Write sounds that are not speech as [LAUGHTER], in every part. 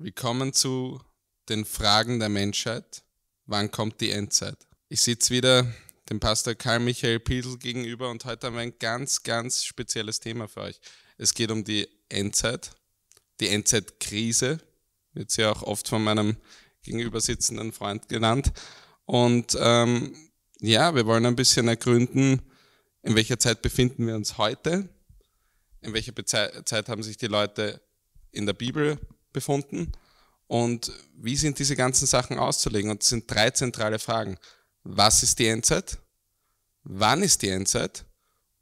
Willkommen zu den Fragen der Menschheit. Wann kommt die Endzeit? Ich sitze wieder dem Pastor Karl Michael Piedl gegenüber und heute haben wir ein ganz, ganz spezielles Thema für euch. Es geht um die Endzeit, die Endzeitkrise, wird sie auch oft von meinem gegenübersitzenden Freund genannt. Und ähm, ja, wir wollen ein bisschen ergründen, in welcher Zeit befinden wir uns heute, in welcher Beze Zeit haben sich die Leute in der Bibel befunden? Und wie sind diese ganzen Sachen auszulegen? Und es sind drei zentrale Fragen. Was ist die Endzeit? Wann ist die Endzeit?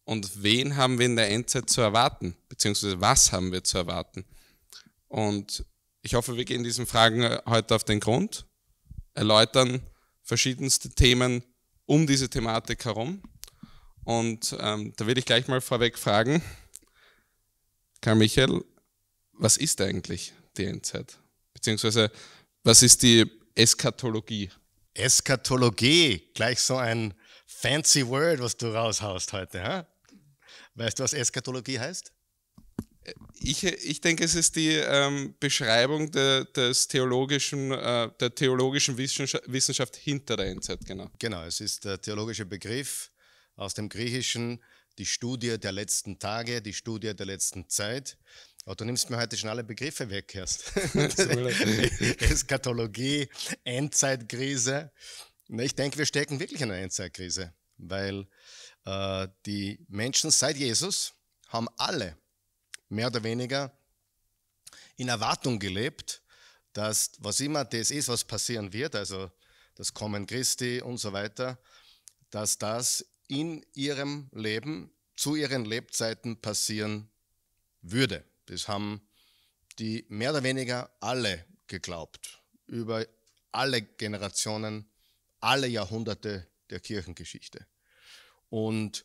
Und wen haben wir in der Endzeit zu erwarten? Beziehungsweise was haben wir zu erwarten? Und ich hoffe, wir gehen diesen Fragen äh, heute auf den Grund, erläutern verschiedenste Themen um diese Thematik herum. Und ähm, da will ich gleich mal vorweg fragen, Karl Michael, was ist eigentlich die Endzeit? Beziehungsweise, was ist die Eschatologie? Eschatologie, gleich so ein fancy Word, was du raushaust heute. Ha? Weißt du, was Eschatologie heißt? Äh, ich, ich denke, es ist die ähm, Beschreibung de, des theologischen, äh, der theologischen Wissenschaft, Wissenschaft, hinter der Endzeit, genau. Genau, es ist der theologische Begriff aus dem Griechischen, die Studie der letzten Tage, die Studie der letzten Zeit. Oh, du nimmst mir heute schon alle Begriffe weg, erst. [LAUGHS] Eskatologie, Endzeitkrise. Ne, ich denke, wir stecken wirklich in einer Endzeitkrise, weil äh, die Menschen seit Jesus haben alle mehr oder weniger in Erwartung gelebt, dass was immer das ist, was passieren wird, also das Kommen Christi und so weiter, dass das in ihrem Leben zu ihren Lebzeiten passieren würde. Das haben die mehr oder weniger alle geglaubt. Über alle Generationen, alle Jahrhunderte der Kirchengeschichte. Und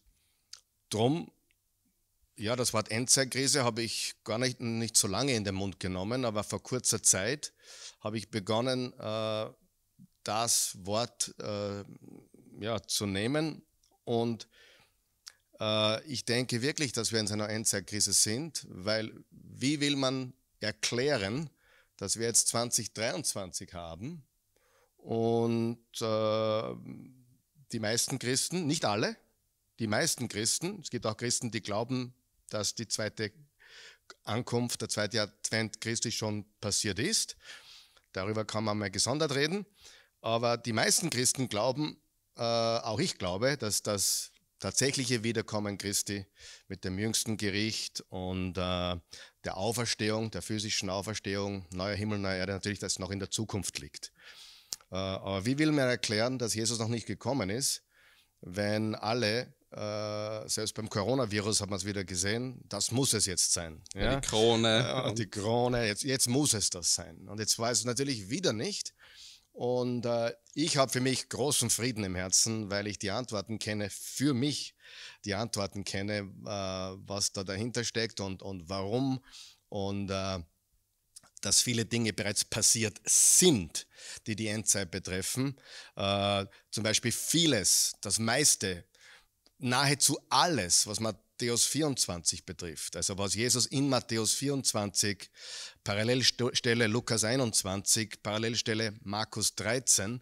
drum, ja, das Wort Endzeitkrise habe ich gar nicht, nicht so lange in den Mund genommen, aber vor kurzer Zeit habe ich begonnen, äh, das Wort äh, ja, zu nehmen und äh, ich denke wirklich, dass wir in einer Endzeitkrise sind, weil wie will man erklären, dass wir jetzt 2023 haben und äh, die meisten Christen, nicht alle, die meisten Christen, es gibt auch Christen, die glauben, dass die zweite Ankunft, der zweite Advent Christi schon passiert ist. Darüber kann man mal gesondert reden. Aber die meisten Christen glauben, äh, auch ich glaube, dass das tatsächliche Wiederkommen Christi mit dem jüngsten Gericht und äh, der Auferstehung, der physischen Auferstehung, neuer Himmel, neue Erde, natürlich, dass es noch in der Zukunft liegt. Äh, aber wie will man erklären, dass Jesus noch nicht gekommen ist, wenn alle äh, selbst beim Coronavirus hat man es wieder gesehen, das muss es jetzt sein. Ja? Ja, die Krone. Ja, äh, die Krone, jetzt, jetzt muss es das sein. Und jetzt weiß es natürlich wieder nicht. Und äh, ich habe für mich großen Frieden im Herzen, weil ich die Antworten kenne, für mich die Antworten kenne, äh, was da dahinter steckt und, und warum. Und äh, dass viele Dinge bereits passiert sind, die die Endzeit betreffen. Äh, zum Beispiel vieles, das meiste, nahezu alles, was man Matthäus 24 betrifft. Also was Jesus in Matthäus 24, Parallelstelle Lukas 21, Parallelstelle Markus 13, äh,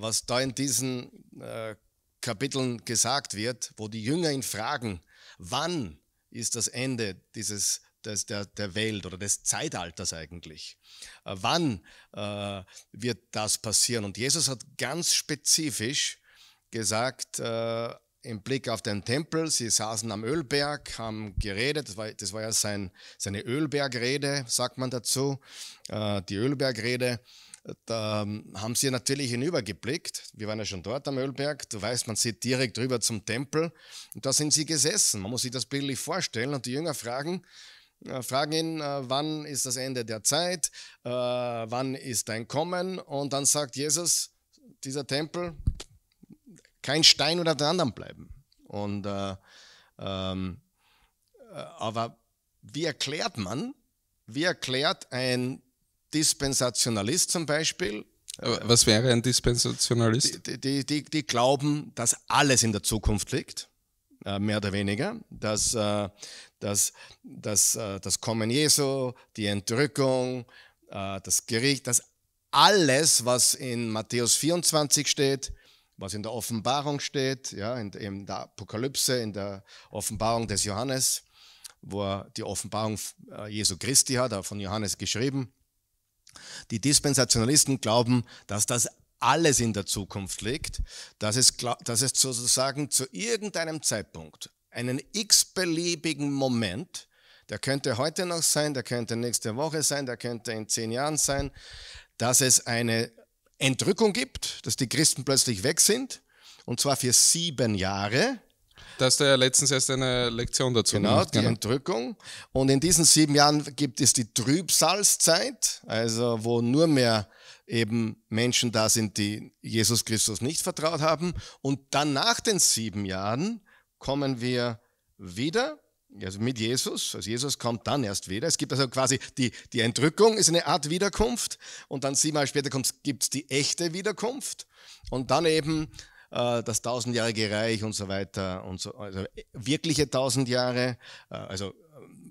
was da in diesen äh, Kapiteln gesagt wird, wo die Jünger ihn fragen, wann ist das Ende dieses des, der, der Welt oder des Zeitalters eigentlich. Äh, wann äh, wird das passieren? Und Jesus hat ganz spezifisch gesagt, äh, im Blick auf den Tempel. Sie saßen am Ölberg, haben geredet. Das war, das war ja sein, seine Ölbergrede, sagt man dazu. Äh, die Ölbergrede. Da haben sie natürlich hinübergeblickt. Wir waren ja schon dort am Ölberg. Du weißt, man sieht direkt rüber zum Tempel. Und da sind sie gesessen. Man muss sich das bildlich vorstellen. Und die Jünger fragen, äh, fragen ihn, äh, wann ist das Ende der Zeit? Äh, wann ist dein Kommen? Und dann sagt Jesus, dieser Tempel, kein Stein unter den anderen bleiben. Und, äh, ähm, äh, aber wie erklärt man, wie erklärt ein Dispensationalist zum Beispiel, äh, was wäre ein Dispensationalist? Die, die, die, die, glauben, dass alles in der Zukunft liegt, äh, mehr oder weniger. Dass, dass, dass das Kommen Jesu, die Entrückung, das Gericht, dass alles, was in Matthäus 24 steht, was in der Offenbarung steht, ja, in, in der Apokalypse, in der Offenbarung des Johannes, wo er die Offenbarung äh, Jesu Christi hat, auch von Johannes geschrieben. Die Dispensationalisten glauben, dass das alles in der Zukunft liegt, dass es, dass es sozusagen zu irgendeinem Zeitpunkt einen x-beliebigen Moment, der könnte heute noch sein, der könnte nächste Woche sein, der könnte in zehn Jahren sein, dass es eine Entrückung gibt, dass die Christen plötzlich weg sind, und zwar für sieben Jahre. Da hast du ja letztens erst eine Lektion dazu genau, gemacht. Genau, die Entrückung. Und in diesen sieben Jahren gibt es die Trübsalzeit, also wo nur mehr eben Menschen da sind, die Jesus Christus nicht vertraut haben. Und dann nach den sieben Jahren kommen wir wieder also mit Jesus, also Jesus kommt dann erst wieder. Es gibt also quasi die, die Entrückung, ist eine Art Wiederkunft. Und dann sieben siebenmal später gibt es die echte Wiederkunft. Und dann eben äh, das tausendjährige Reich und so weiter. Und so, also wirkliche tausend Jahre, äh, also äh,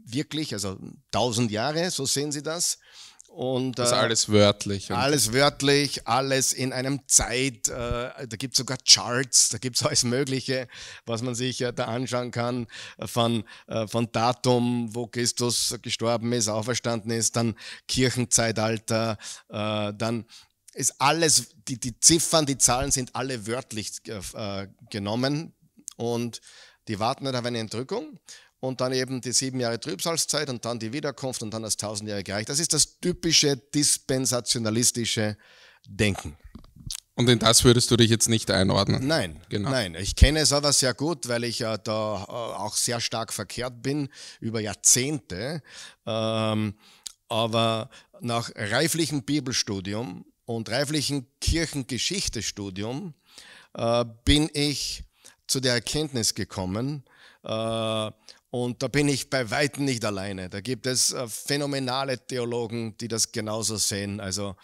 wirklich, also tausend Jahre, so sehen Sie das. Und, das ist äh, alles wörtlich. Alles wörtlich, alles in einem Zeit. Äh, da gibt es sogar Charts, da gibt es [LAUGHS] alles Mögliche, was man sich äh, da anschauen kann, von, äh, von Datum, wo Christus gestorben ist, auferstanden ist, dann Kirchenzeitalter, äh, dann ist alles, die, die Ziffern, die Zahlen sind alle wörtlich äh, genommen und die warten halt auf eine Entrückung und dann eben die sieben Jahre Trübsalzeit und dann die Wiederkunft und dann das tausendjährige Reich. Das ist das typische dispensationalistische Denken. Und in das würdest du dich jetzt nicht einordnen? Nein, genau. nein. Ich kenne es aber sehr gut, weil ich äh, da äh, auch sehr stark verkehrt bin über Jahrzehnte. Ähm, aber nach reiflichem Bibelstudium und reiflichem Kirchengeschichtestudium äh, bin ich zu der Erkenntnis gekommen, äh, und da bin ich bei weitem nicht alleine. Da gibt es äh, phänomenale Theologen, die das genauso sehen. Also,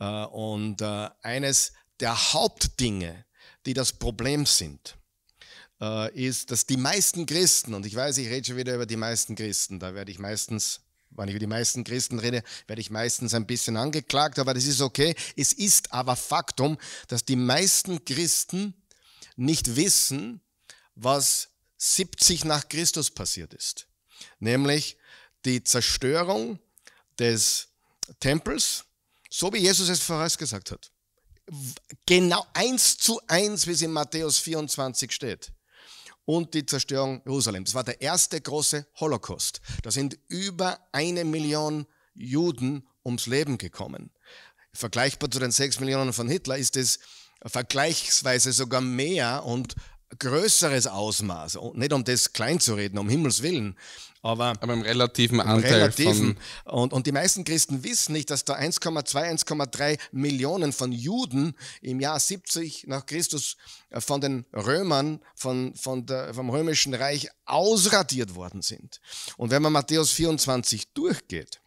äh, und äh, eines der Hauptdinge, die das Problem sind, ist, dass die meisten Christen, und ich weiß, ich rede schon wieder über die meisten Christen, da werde ich meistens, wenn ich über die meisten Christen rede, werde ich meistens ein bisschen angeklagt, aber das ist okay. Es ist aber Faktum, dass die meisten Christen nicht wissen, was 70 nach Christus passiert ist, nämlich die Zerstörung des Tempels, so wie Jesus es vorausgesagt hat. Genau eins zu eins, wie es in Matthäus 24 steht. Und die Zerstörung Jerusalems. Das war der erste große Holocaust. Da sind über eine Million Juden ums Leben gekommen. Vergleichbar zu den sechs Millionen von Hitler ist es vergleichsweise sogar mehr und größeres Ausmaß, oh, nicht um das klein zu reden, um Himmels Willen, aber, aber im relativen Anteil. Im relativen. und, und die meisten Christen wissen nicht, dass da 1,2, 1,3 Millionen von Juden im Jahr 70 nach Christus äh, von den Römern, von, von der, vom römischen Reich ausradiert worden sind. Und wenn man Matthäus 24 durchgeht,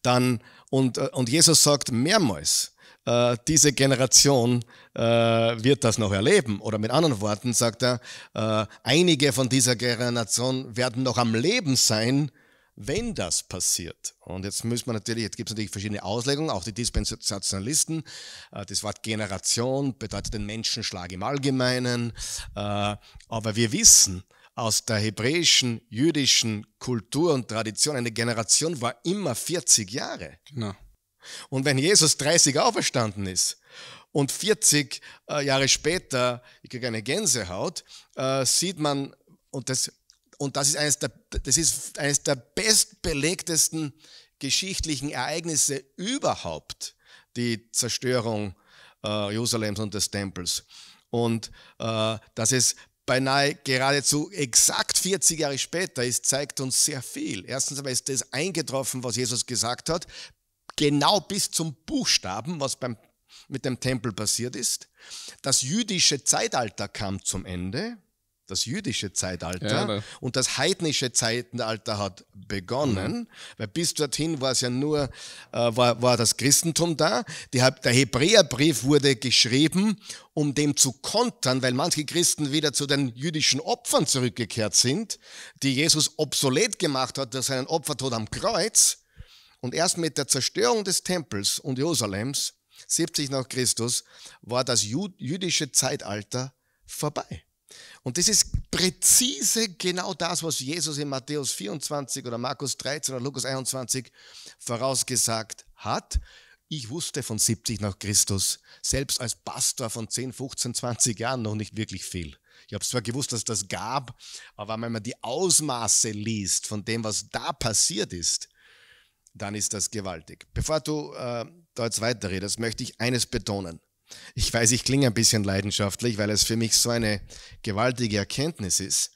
dann, und, äh, und Jesus sagt mehrmals, äh, diese Generation äh, wird das noch erleben. Oder mit anderen Worten sagt er, äh, einige von dieser Generation werden noch am Leben sein, wenn das passiert. Und jetzt muss man natürlich, jetzt gibt es natürlich verschiedene Auslegungen, auch die Dispensationalisten. Äh, das Wort Generation bedeutet den Menschenschlag im Allgemeinen. Äh, aber wir wissen aus der hebräischen, jüdischen Kultur und Tradition, eine Generation war immer 40 Jahre. Genau. Und wenn Jesus 30 auferstanden ist und 40 äh, Jahre später, ich kriege eine Gänsehaut, äh, sieht man, und das, und das ist eines der, das ist eines der bestbelegtesten geschichtlichen Ereignisse überhaupt, die Zerstörung äh, Jerusalems und des Tempels. Und äh, dass es beinahe geradezu exakt 40 Jahre später ist, zeigt uns sehr viel. Erstens aber ist das eingetroffen, was Jesus gesagt hat genau bis zum Buchstaben, was beim, mit dem Tempel passiert ist. Das jüdische Zeitalter kam zum Ende, das jüdische Zeitalter ja, ne. und das heidnische Zeitalter hat begonnen, mhm. weil bis dorthin war es ja nur, äh, war, war das Christentum da. Die, der Hebräerbrief wurde geschrieben, um dem zu kontern, weil manche Christen wieder zu den jüdischen Opfern zurückgekehrt sind, die Jesus obsolet gemacht hat durch seinen Opfertod am Kreuz. Und erst mit der Zerstörung des Tempels und Jerusalems, 70 nach Christus, war das jüdische Zeitalter vorbei. Und das ist präzise genau das, was Jesus in Matthäus 24 oder Markus 13 oder Lukas 21 vorausgesagt hat. Ich wusste von 70 nach Christus, selbst als Pastor von 10, 15, 20 Jahren noch nicht wirklich viel. Ich habe zwar gewusst, dass das gab, aber wenn man die Ausmaße liest von dem, was da passiert ist, dann ist das gewaltig. Bevor du äh, da jetzt weiterredest, möchte ich eines betonen. Ich weiß, ich klinge ein bisschen leidenschaftlich, weil es für mich so eine gewaltige Erkenntnis ist,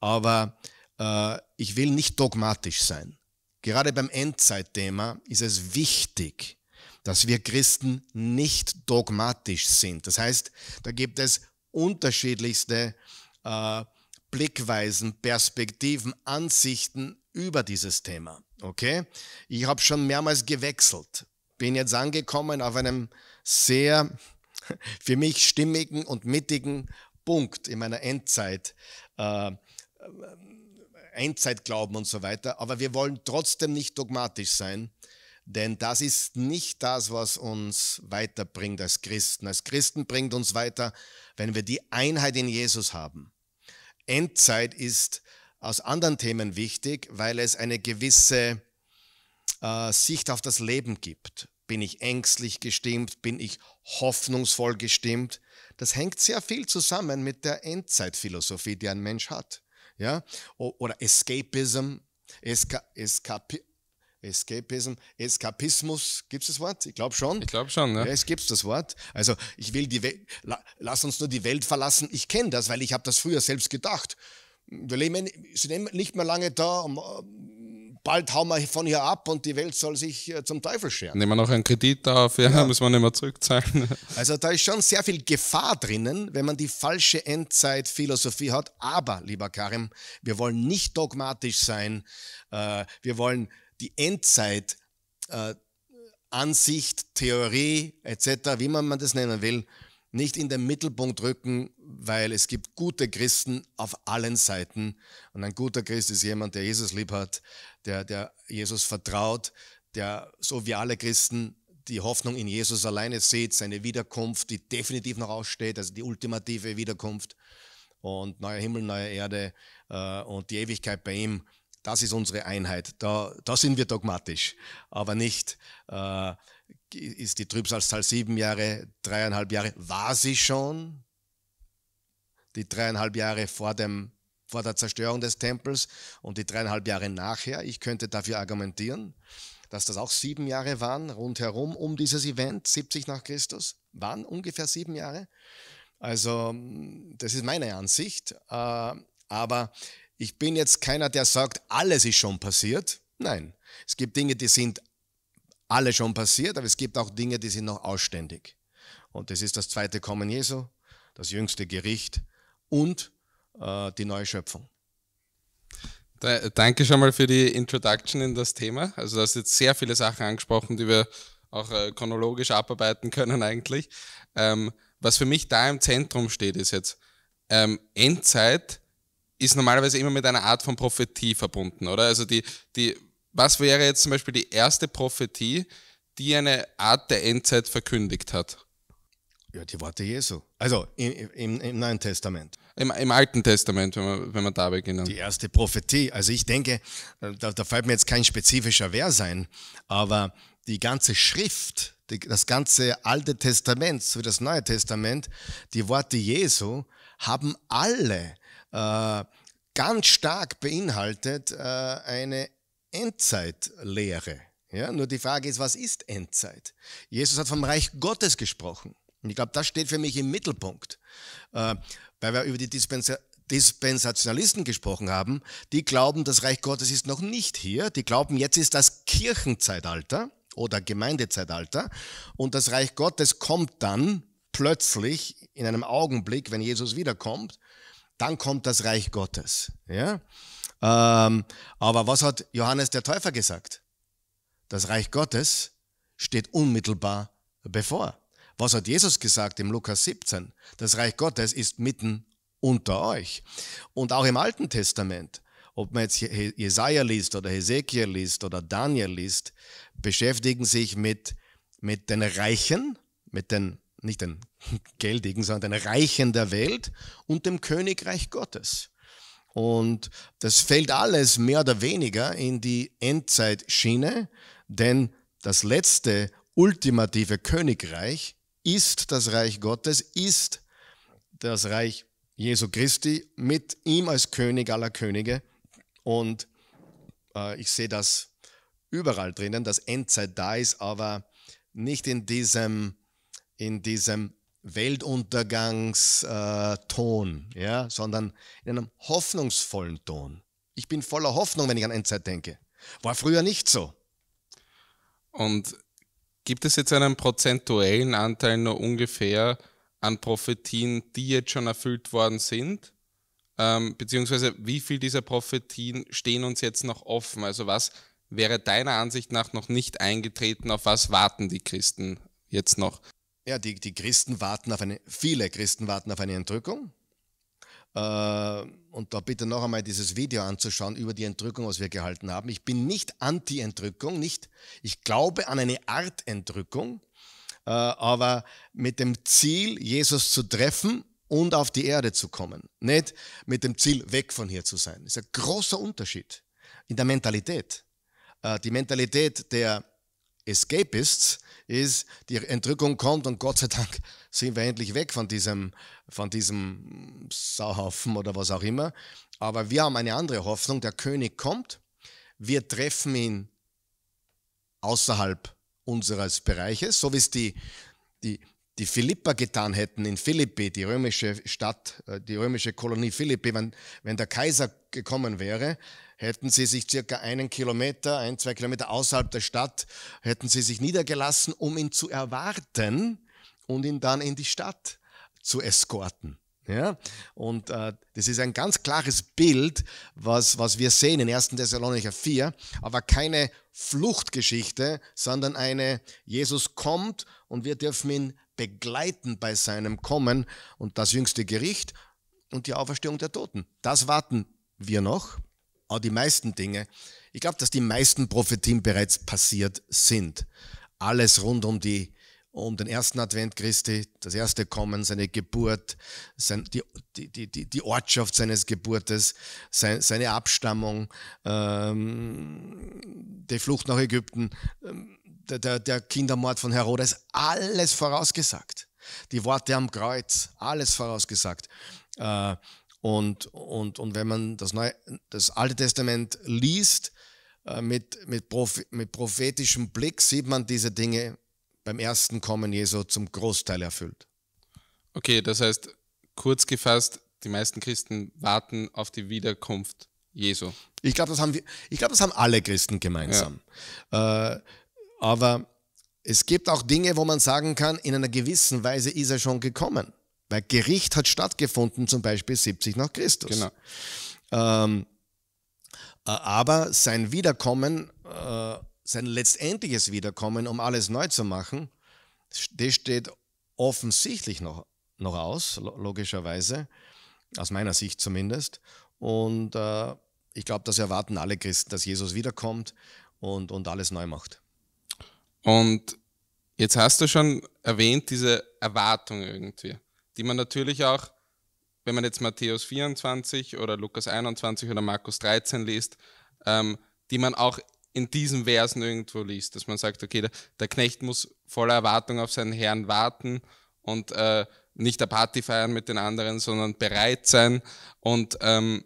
aber äh, ich will nicht dogmatisch sein. Gerade beim Endzeitthema ist es wichtig, dass wir Christen nicht dogmatisch sind. Das heißt, da gibt es unterschiedlichste äh, Blickweisen, Perspektiven, Ansichten über dieses Thema. Okay? Ich habe schon mehrmals gewechselt. Bin jetzt angekommen auf einem sehr [LAUGHS] für mich stimmigen und mittigen Punkt in meiner Endzeit. Äh, äh, Endzeitglauben und so weiter. Aber wir wollen trotzdem nicht dogmatisch sein, denn das ist nicht das, was uns weiterbringt als Christen. Als Christen bringt uns weiter, wenn wir die Einheit in Jesus haben. Endzeit ist aus anderen Themen wichtig, weil es eine gewisse äh, Sicht auf das Leben gibt. Bin ich ängstlich gestimmt? Bin ich hoffnungsvoll gestimmt? Das hängt sehr viel zusammen mit der Endzeitphilosophie, die ein Mensch hat. Ja? Oder Escapism, Eska Eskapi Escapism, Eskapismus, gibt es das Wort? Ich glaube schon. Ich glaube schon, ne? Ja, es gibt das Wort. Also ich will die Welt, La lass uns nur die Welt verlassen. Ich kenne das, weil ich habe das früher selbst gedacht. Wir leben, sind nicht mehr lange da, bald hauen wir von hier ab und die Welt soll sich äh, zum Teufel scheren. Nehmen wir noch einen Kredit auf, ja, ja. [LAUGHS] müssen wir nicht mehr zurückzahlen. [LAUGHS] Also da ist schon sehr viel Gefahr drinnen, wenn man die falsche Endzeitphilosophie hat. Aber, lieber Karim, wir wollen nicht dogmatisch sein. Äh, wir wollen die Endzeit äh, Ansicht, Theorie etc., wie man, man das nennen will, nicht in den Mittelpunkt rücken, weil es gibt gute Christen auf allen Seiten. Und ein guter Christ ist jemand, der Jesus lieb hat, der, der Jesus vertraut, der, so wie alle Christen, die Hoffnung in Jesus alleine sieht, seine Wiederkunft, die definitiv noch aussteht, also die ultimative Wiederkunft und neuer Himmel, neue Erde äh, und die Ewigkeit bei ihm. Das ist unsere Einheit. Da, da sind wir dogmatisch, aber nicht äh, ist die Trübsalzahl sieben Jahre, dreieinhalb Jahre. War sie schon die dreieinhalb Jahre vor dem vor der Zerstörung des Tempels und die dreieinhalb Jahre nachher. Ich könnte dafür argumentieren, dass das auch sieben Jahre waren, rundherum um dieses Event, 70 nach Christus, waren ungefähr sieben Jahre. Also das ist meine Ansicht, äh, aber ich bin jetzt keiner, der sagt, alles ist schon passiert. Nein, es gibt Dinge, die sind alle schon passiert, aber es gibt auch Dinge, die sind noch ausständig. Und das ist das zweite Kommen Jesu, das jüngste Gericht und äh, die neue Schöpfung. Danke schon mal für die Introduction in das Thema. Also du hast jetzt sehr viele Sachen angesprochen, die wir auch äh, chronologisch abarbeiten können eigentlich. Ähm, was für mich da im Zentrum steht, ist jetzt ähm, Endzeit ist normalerweise immer mit einer Art von Prophetie verbunden, oder? Also die, die, was wäre jetzt zum Beispiel die erste Prophetie, die eine Art der Endzeit verkündigt hat? Ja, die Worte Jesu. Also im, im, im Neuen Testament. Im, Im, Alten Testament, wenn man, wenn man da beginnen. Die erste Prophetie. Also ich denke, äh, da, da fällt mir jetzt kein spezifischer Wer sein, aber die ganze Schrift, die, das ganze Alte Testament sowie das Neue Testament, die Worte Jesu haben alle äh, ganz stark beinhaltet äh, eine Endzeitlehre. Ja, nur die Frage ist, was ist Endzeit? Jesus hat vom Reich Gottes gesprochen. Und ich glaube, das steht für mich im Mittelpunkt. Äh, weil wir über die Dispensa Dispensationalisten gesprochen haben, die glauben, das Reich Gottes ist noch nicht hier. Die glauben, jetzt ist das Kirchenzeitalter oder Gemeindezeitalter. Und das Reich Gottes kommt dann plötzlich in einem Augenblick, wenn Jesus wiederkommt dann kommt das Reich Gottes. Ja? Ähm, aber was hat Johannes der Täufer gesagt? Das Reich Gottes steht unmittelbar bevor. Was hat Jesus gesagt im Lukas 17? Das Reich Gottes ist mitten unter euch. Und auch im Alten Testament, ob man jetzt Jesaja liest oder Hesekiel liest oder Daniel liest, beschäftigen sich mit, mit den Reichen, mit den nicht den [LAUGHS] geldigen, sondern den Reichen der Welt und dem Königreich Gottes. Und das fällt alles mehr oder weniger in die Endzeitschiene, denn das letzte ultimative Königreich ist das Reich Gottes, ist das Reich Jesu Christi mit ihm als König aller Könige. Und äh, ich sehe das überall drinnen, dass Endzeit da ist, aber nicht in diesem in diesem Weltuntergangston, ja, sondern in einem hoffnungsvollen Ton. Ich bin voller Hoffnung, wenn ich an Endzeit denke. War früher nicht so. Und gibt es jetzt einen prozentuellen Anteil nur ungefähr an Prophetien, die jetzt schon erfüllt worden sind? Ähm, beziehungsweise wie viel dieser Prophetien stehen uns jetzt noch offen? Also was wäre deiner Ansicht nach noch nicht eingetreten? Auf was warten die Christen jetzt noch? ja, die, die Christen warten auf eine, viele Christen warten auf eine Entrückung. Äh, und da bitte noch einmal dieses Video anzuschauen über die Entrückung, was wir gehalten haben. Ich bin nicht anti-Entrückung, nicht, ich glaube an eine Art Entrückung, äh, aber mit dem Ziel, Jesus zu treffen und auf die Erde zu kommen. Nicht mit dem Ziel, weg von hier zu sein. Das ist ein großer Unterschied in der Mentalität. Äh, die Mentalität der Escapists ist, die Entrückung kommt und Gott sei Dank sind wir endlich weg von diesem, von diesem Sauhaufen oder was auch immer. Aber wir haben eine andere Hoffnung, der König kommt, wir treffen ihn außerhalb unseres Bereiches, so wie es die, die, die Philippa getan hätten in Philippi, die römische Stadt, äh, die römische Kolonie Philippi, wenn, wenn der Kaiser gekommen wäre, hätten sie sich circa einen Kilometer, ein, zwei Kilometer außerhalb der Stadt, hätten sie sich niedergelassen, um ihn zu erwarten und ihn dann in die Stadt zu eskorten. Ja? Und äh, das ist ein ganz klares Bild, was, was wir sehen in 1. Thessalonicher 4, aber keine Fluchtgeschichte, sondern eine, Jesus kommt und wir dürfen ihn begleiten bei seinem Kommen und das jüngste Gericht und die Auferstehung der Toten. Das warten wir noch auch die meisten Dinge, ich glaube, dass die meisten Prophetien bereits passiert sind. Alles rund um die um den ersten Advent Christi, das erste Kommen, seine Geburt, sein, die, die, die, die Ortschaft seines Geburtes, sein, seine Abstammung, ähm, die Flucht nach Ägypten, ähm, der, der Kindermord von Herodes, alles vorausgesagt. Die Worte am Kreuz, alles vorausgesagt. Äh, und, und, und wenn man das, Neue, das Alte Testament liest, äh, mit, mit, mit prophetischem Blick sieht man diese Dinge beim ersten Kommen Jesu zum Großteil erfüllt. Okay, das heißt, kurz gefasst, die meisten Christen warten auf die Wiederkunft Jesu. Ich glaube, das haben das haben alle Christen gemeinsam. Ja. Äh, aber es gibt auch Dinge, wo man sagen kann, in einer gewissen Weise ist er schon gekommen. Weil Gericht hat stattgefunden, zum Beispiel 70 nach Christus. Genau. Ähm, äh, aber sein Wiederkommen, äh, sein letztendliches Wiederkommen, um alles neu zu machen, das steht offensichtlich noch, noch aus, logischerweise, aus meiner Sicht zumindest. Und äh, ich glaube, das erwarten alle Christen, dass Jesus wiederkommt und, und alles neu macht. Und jetzt hast du schon erwähnt, diese Erwartung irgendwie die man natürlich auch, wenn man jetzt Matthäus 24 oder Lukas 21 oder Markus 13 liest, ähm, die man auch in diesen Versen irgendwo liest, dass man sagt, okay, der, der Knecht muss voller Erwartung auf seinen Herrn warten und äh, nicht der Party feiern mit den anderen, sondern bereit sein. Und ähm,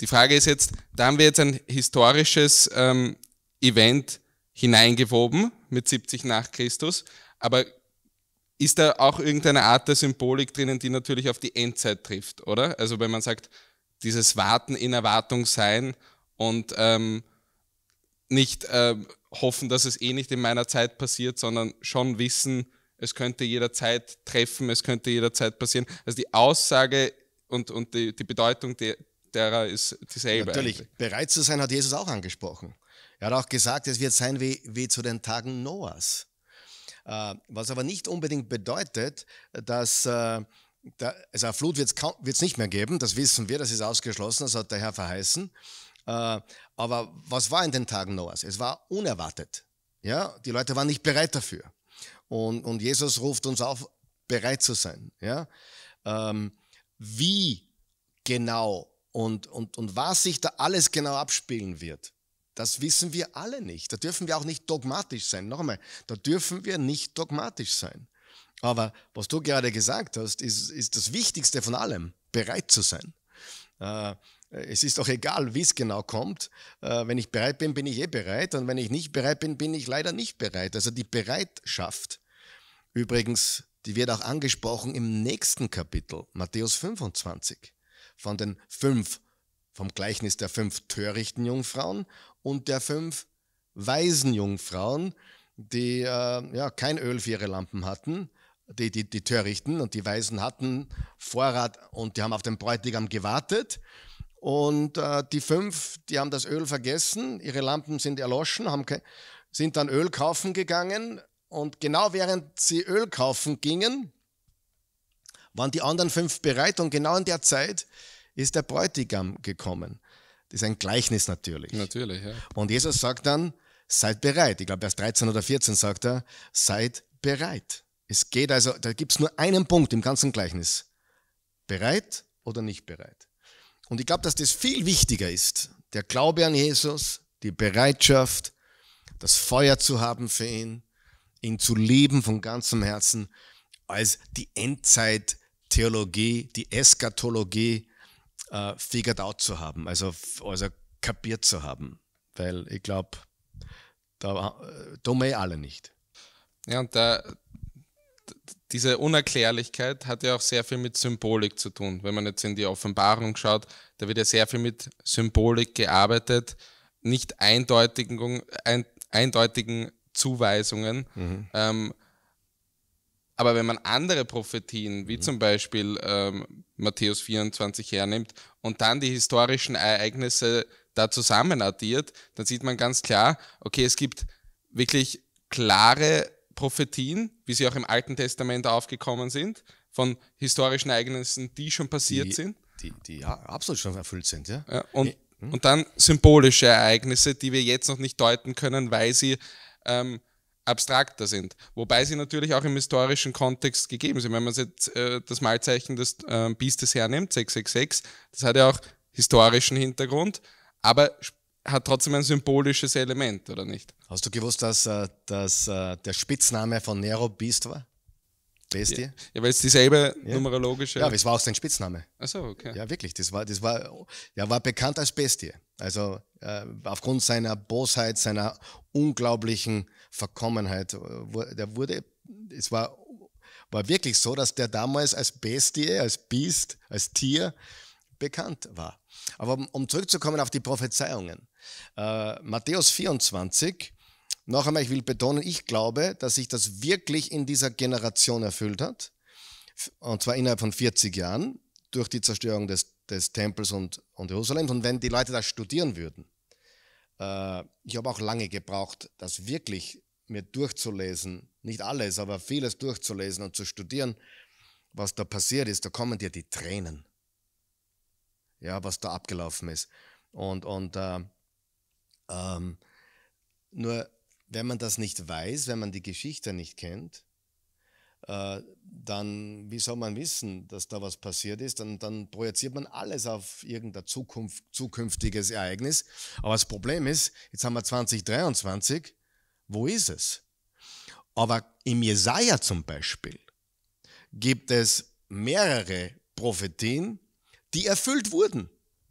die Frage ist jetzt, da haben wir jetzt ein historisches ähm, Event hineingewoben mit 70 nach Christus, aber ist da auch irgendeine Art der Symbolik drinnen, die natürlich auf die Endzeit trifft, oder? Also wenn man sagt, dieses Warten in Erwartung sein und ähm, nicht äh, hoffen, dass es eh nicht in meiner Zeit passiert, sondern schon wissen, es könnte jederzeit treffen, es könnte jederzeit passieren. Also die Aussage und, und die, die Bedeutung de, derer ist dieselbe. Natürlich, eigentlich. bereit zu sein hat Jesus auch angesprochen. Er hat auch gesagt, es wird sein wie, wie zu den Tagen Noahs. Äh, was aber nicht unbedingt bedeutet, dass äh, da, also eine Flut wird es nicht mehr geben, das wissen wir, das ist ausgeschlossen, das hat der Herr verheißen. Äh, aber was war in den Tagen Noahs? Es war unerwartet. Ja? Die Leute waren nicht bereit dafür. Und, und Jesus ruft uns auf, bereit zu sein. Ja? Ähm, wie genau und, und, und was sich da alles genau abspielen wird, das wissen wir alle nicht. Da dürfen wir auch nicht dogmatisch sein. Noch einmal, da dürfen wir nicht dogmatisch sein. Aber was du gerade gesagt hast, ist, ist das Wichtigste von allem, bereit zu sein. Äh, es ist auch egal, wie es genau kommt. Äh, wenn ich bereit bin, bin ich eh bereit. Und wenn ich nicht bereit bin, bin ich leider nicht bereit. Also die Bereitschaft, übrigens, die wird auch angesprochen im nächsten Kapitel, Matthäus 25, von den fünf, vom Gleichnis der fünf törichten Jungfrauen und der fünf weisen Jungfrauen, die äh, ja, kein Öl für ihre Lampen hatten, die, die, die Törichten und die Weisen hatten Vorrat und die haben auf den Bräutigam gewartet. Und äh, die fünf, die haben das Öl vergessen, ihre Lampen sind erloschen, haben sind dann Öl kaufen gegangen. Und genau während sie Öl kaufen gingen, waren die anderen fünf bereit und genau in der Zeit ist der Bräutigam gekommen. Das ist ein Gleichnis natürlich. Natürlich, ja. Und Jesus sagt dann, seid bereit. Ich glaube, Vers 13 oder 14 sagt er, seid bereit. Es geht also, da gibt es nur einen Punkt im ganzen Gleichnis. Bereit oder nicht bereit? Und ich glaube, dass das viel wichtiger ist. Der Glaube an Jesus, die Bereitschaft, das Feuer zu haben für ihn, ihn zu lieben von ganzem Herzen, als die Endzeit-Theologie, die Eschatologie, äh, figured out zu haben, also, also kapiert zu haben. Weil ich glaube, da äh, dumme alle nicht. Ja, und da, diese Unerklärlichkeit hat ja auch sehr viel mit Symbolik zu tun. Wenn man jetzt in die Offenbarung schaut, da wird ja sehr viel mit Symbolik gearbeitet, nicht eindeutigen, eindeutigen Zuweisungen. Mhm. Ähm, aber wenn man andere Prophetien, wie mhm. zum Beispiel ähm, Matthäus 24 hernimmt und dann die historischen Ereignisse da zusammen addiert, dann sieht man ganz klar, okay, es gibt wirklich klare Prophetien, wie sie auch im Alten Testament aufgekommen sind, von historischen Ereignissen, die schon passiert die, sind. Die, die ja, absolut schon erfüllt sind, ja. ja und, hm. und dann symbolische Ereignisse, die wir jetzt noch nicht deuten können, weil sie ähm, abstrakter sind. Wobei sie natürlich auch im historischen Kontext gegeben sind. Wenn man jetzt äh, das Malzeichen des äh, Biestes hernimmt, 666, das hat ja auch historischen Hintergrund, aber hat trotzdem ein symbolisches Element, oder nicht? Hast du gewusst, dass, äh, dass äh, der Spitzname von Nero Biest war? Bestie. ja. du? Ja, weil es dieselbe ja. numerologische. Ja, aber es war auch sein Spitzname. Ach so, okay. Ja, wirklich. Das war, das war, er war bekannt als Bestie. Also äh, aufgrund seiner Bosheit, seiner unglaublichen Verkommenheit, äh, der wurde, es war, war wirklich so, dass der damals als Bestie, als Biest, als Tier bekannt war. Aber um, um zurückzukommen auf die Prophezeiungen. Äh, Matthäus 24 noch einmal, ich will betonen, ich glaube, dass sich das wirklich in dieser Generation erfüllt hat. Und zwar innerhalb von 40 Jahren durch die Zerstörung des, des Tempels und, und Jerusalems. Und wenn die Leute das studieren würden, äh, ich habe auch lange gebraucht, das wirklich mir durchzulesen, nicht alles, aber vieles durchzulesen und zu studieren, was da passiert ist, da kommen dir die Tränen. Ja, was da abgelaufen ist. Und, und äh, ähm, nur wenn man das nicht weiß, wenn man die Geschichte nicht kennt, äh, dann, wie soll man wissen, dass da was passiert ist? Dann, dann projiziert man alles auf irgendein Zukunft, zukünftiges Ereignis. Aber das Problem ist, jetzt haben wir 2023, wo ist es? Aber im Jesaja zum Beispiel gibt es mehrere Prophetien, die erfüllt wurden.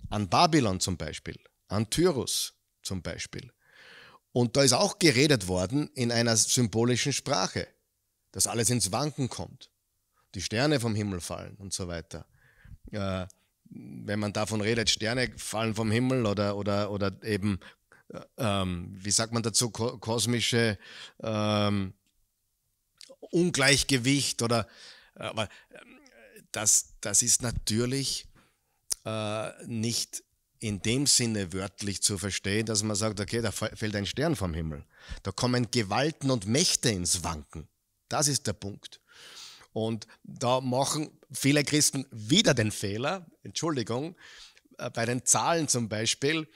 An Babylon zum Beispiel, an Tyrus zum Beispiel. Und da ist auch geredet worden in einer symbolischen Sprache, dass alles ins Wanken kommt, die Sterne vom Himmel fallen und so weiter. Äh, wenn man davon redet, Sterne fallen vom Himmel oder, oder, oder eben, äh, ähm, wie sagt man dazu, ko kosmische ähm, Ungleichgewicht oder, äh, aber ähm, das, das ist natürlich äh, nicht in dem Sinne wörtlich zu verstehen, dass man sagt, okay, da fällt ein Stern vom Himmel. Da kommen Gewalten und Mächte ins Wanken. Das ist der Punkt. Und da machen viele Christen wieder den Fehler, Entschuldigung, äh, bei den Zahlen zum Beispiel,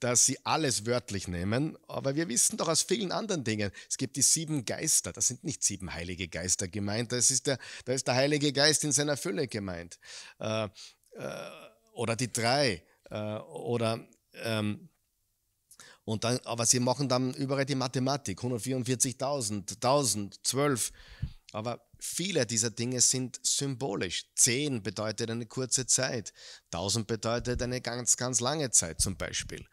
dass sie alles wörtlich nehmen, aber wir wissen doch aus vielen anderen Dingen, es gibt die sieben Geister, das sind nicht sieben heilige Geister gemeint, das ist der, da ist der Heilige Geist in seiner Fülle gemeint. Äh, äh, oder die drei, äh, oder ähm, und dann, aber sie machen dann überall die Mathematik, 144.000, 1000, 12. Aber viele dieser Dinge sind symbolisch. 10 bedeutet eine kurze Zeit, 1000 bedeutet eine ganz, ganz lange Zeit zum Beispiel.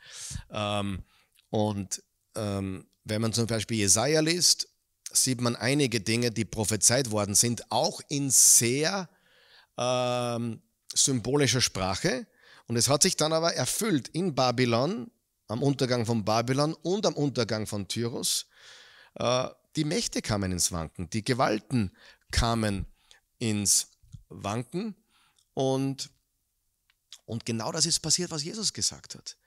Ähm, und ähm, wenn man zum Beispiel Jesaja liest, sieht man einige Dinge, die prophezeit worden sind, auch in sehr ähm, symbolischer Sprache und es hat sich dann aber erfüllt in Babylon, am Untergang von Babylon und am Untergang von Tyrus. Äh, die Mächte kamen ins Wanken, die Gewalten kamen ins Wanken. Und, und genau das ist passiert, was Jesus gesagt hat.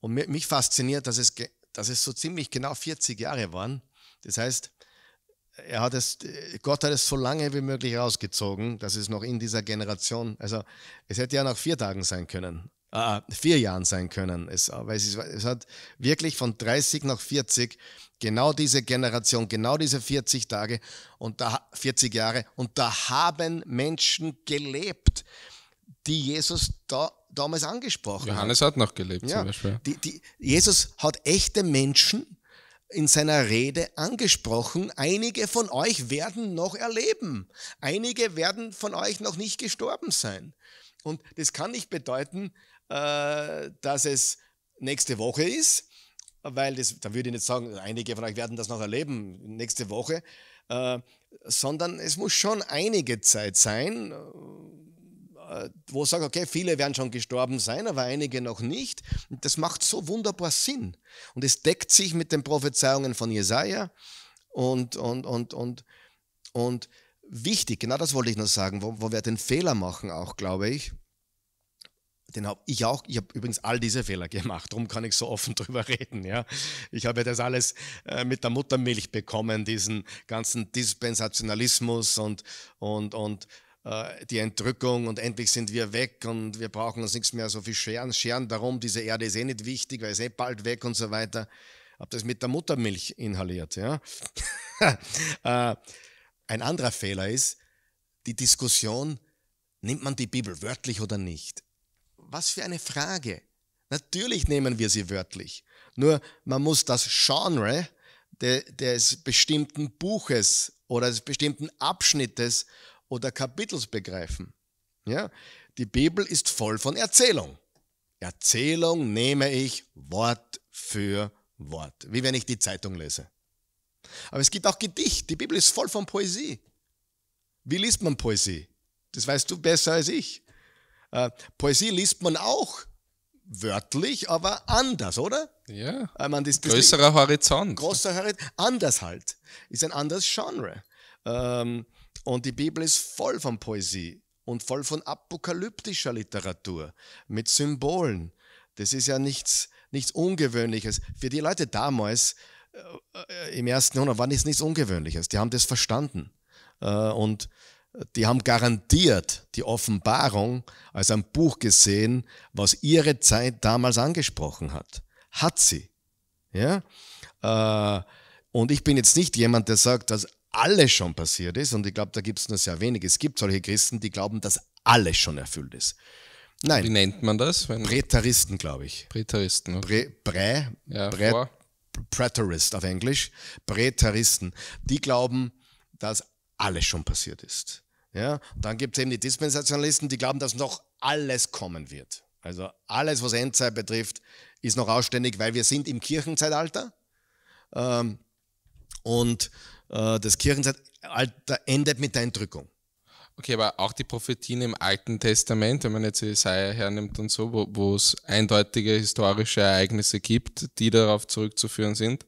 Und mich fasziniert, dass es, dass es so ziemlich genau 40 Jahre waren. Das heißt, er hat es, Gott hat es so lange wie möglich rausgezogen, dass es noch in dieser Generation, also es hätte ja nach vier Tagen sein können, äh, vier Jahren sein können. Es, es, es hat wirklich von 30 nach 40 genau diese Generation, genau diese 40 Tage und da 40 Jahre und da haben Menschen gelebt, die Jesus da damals angesprochen Johannes hat. Johannes hat noch gelebt ja, zum Beispiel. Die, die, Jesus hat echte Menschen in seiner Rede angesprochen, einige von euch werden noch erleben, einige werden von euch noch nicht gestorben sein. Und das kann nicht bedeuten, äh, dass es nächste Woche ist, weil das, da würde ich nicht sagen, einige von euch werden das noch erleben, nächste Woche, äh, sondern es muss schon einige Zeit sein, äh, wo ich sage, okay, viele werden schon gestorben sein, aber einige noch nicht. das macht so wunderbar Sinn. Und es deckt sich mit den Prophezeiungen von Jesaja und, und, und, und, und wichtig, genau das wollte ich noch sagen, wo, wo wir den Fehler machen auch, glaube ich. Den habe ich auch, ich habe übrigens all diese Fehler gemacht, darum kann ich so offen [LAUGHS] drüber reden. Ja. Ich habe das alles äh, mit der Muttermilch bekommen, diesen ganzen Dispensationalismus und, und, und äh, die Entrückung und endlich sind wir weg und wir brauchen uns nichts mehr so viel scheren, scheren darum, diese Erde ist eh nicht wichtig, weil es eh bald weg und so weiter. Hab das mit der Muttermilch inhaliert. Ja? [LAUGHS] Äh, ein anderer Fehler ist, die Diskussion, nimmt man die Bibel wörtlich oder nicht? Was für eine Frage. Natürlich nehmen wir sie wörtlich. Nur man muss das Genre des bestimmten Buches oder des bestimmten Abschnittes oder Kapitels begreifen. Ja? Die Bibel ist voll von Erzählung. Erzählung nehme ich Wort für Wort, wie wenn ich die Zeitung lese. Aber es gibt auch Gedicht. Die Bibel ist voll von Poesie. Wie liest man Poesie? Das weißt du besser als ich. Äh, Poesie liest man auch wörtlich, aber anders, oder? Ja. Ich meine, das, das Größerer Horizont. Großer Horizont. Anders halt. Ist ein anderes Genre. Ähm, und die Bibel ist voll von Poesie und voll von apokalyptischer Literatur mit Symbolen. Das ist ja nichts, nichts Ungewöhnliches. Für die Leute damals äh, im ersten Jahrhundert war das nichts Ungewöhnliches. Die haben das verstanden. Äh, und die haben garantiert die Offenbarung als ein Buch gesehen, was ihre Zeit damals angesprochen hat. Hat sie. Ja? Äh, und ich bin jetzt nicht jemand, der sagt, dass alles schon passiert ist, und ich glaube, da gibt es nur sehr wenig. Es gibt solche Christen, die glauben, dass alles schon erfüllt ist. Nein. Wie nennt man das? Wenn Präteristen, glaube ich. Präteristen. Prä, Prä, ja, Prä Präterist auf Englisch. Präteristen. Die glauben, dass alles schon passiert ist. Ja? Dann gibt es eben die Dispensationalisten, die glauben, dass noch alles kommen wird. Also alles, was Endzeit betrifft, ist noch ausständig, weil wir sind im Kirchenzeitalter. Ähm, und äh, das Kirchenzeitalter endet mit der Entrückung. Okay, aber auch die Prophetien im Alten Testament, wenn man jetzt Jesaja hernimmt und so, wo es eindeutige historische Ereignisse gibt, die darauf zurückzuführen sind,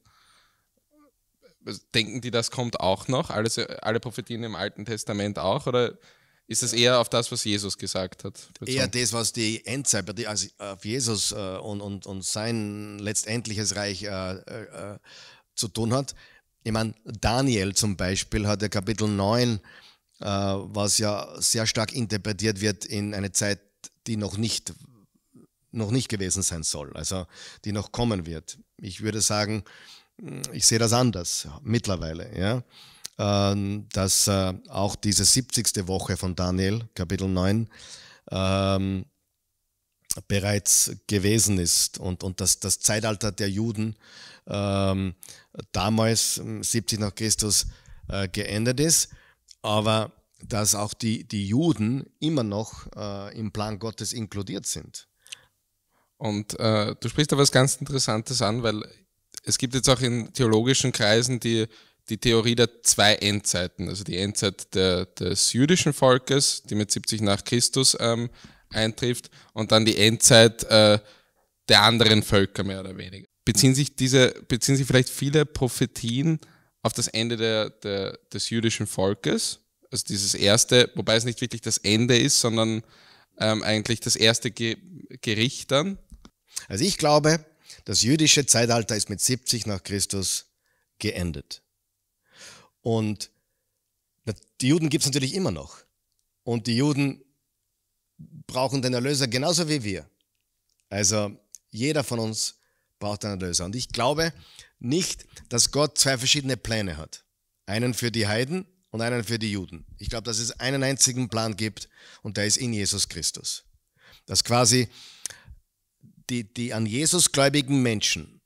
denken die, das kommt auch noch? Alles, alle Prophetien im Alten Testament auch? Oder ist es eher auf das, was Jesus gesagt hat? Bezogen? Eher das, was die Endzeit, also auf Jesus äh, und, und, und sein letztendliches Reich äh, äh, äh zu tun hat ich meine, Daniel zum Beispiel hat ja Kapitel 9, äh, was ja sehr stark interpretiert wird in eine Zeit, die noch nicht, noch nicht gewesen sein soll, also die noch kommen wird. Ich würde sagen, mm, ich sehe das anders mittlerweile, ja. Ähm, dass äh, auch diese 70. Woche von Daniel, Kapitel 9, ähm, bereits gewesen ist und, und das, das Zeitalter der Juden ähm, damals 70 ähm, nach Christus äh, geändert ist, aber dass auch die, die Juden immer noch äh, im Plan Gottes inkludiert sind. Und äh, du sprichst da was ganz Interessantes an, weil es gibt jetzt auch in theologischen Kreisen die, die Theorie der zwei Endzeiten, also die Endzeit der, des jüdischen Volkes, die mit 70 nach Christus ähm, eintrifft, und dann die Endzeit äh, der anderen Völker mehr oder weniger beziehen sich diese, beziehen sich vielleicht viele Prophetien auf das Ende der, der, des jüdischen Volkes, also dieses erste, wobei es nicht wirklich das Ende ist, sondern ähm, eigentlich das erste Ge Gericht dann? Also ich glaube, das jüdische Zeitalter ist mit 70 nach Christus geendet. Und die Juden gibt es natürlich immer noch. Und die Juden brauchen den Erlöser genauso wie wir. Also jeder von uns braucht einen Erlöser. Und ich glaube nicht, dass Gott zwei verschiedene Pläne hat. Einen für die Heiden und einen für die Juden. Ich glaube, dass es einen einzigen Plan gibt und der ist in Jesus Christus. Dass quasi die, die an Jesus gläubigen Menschen,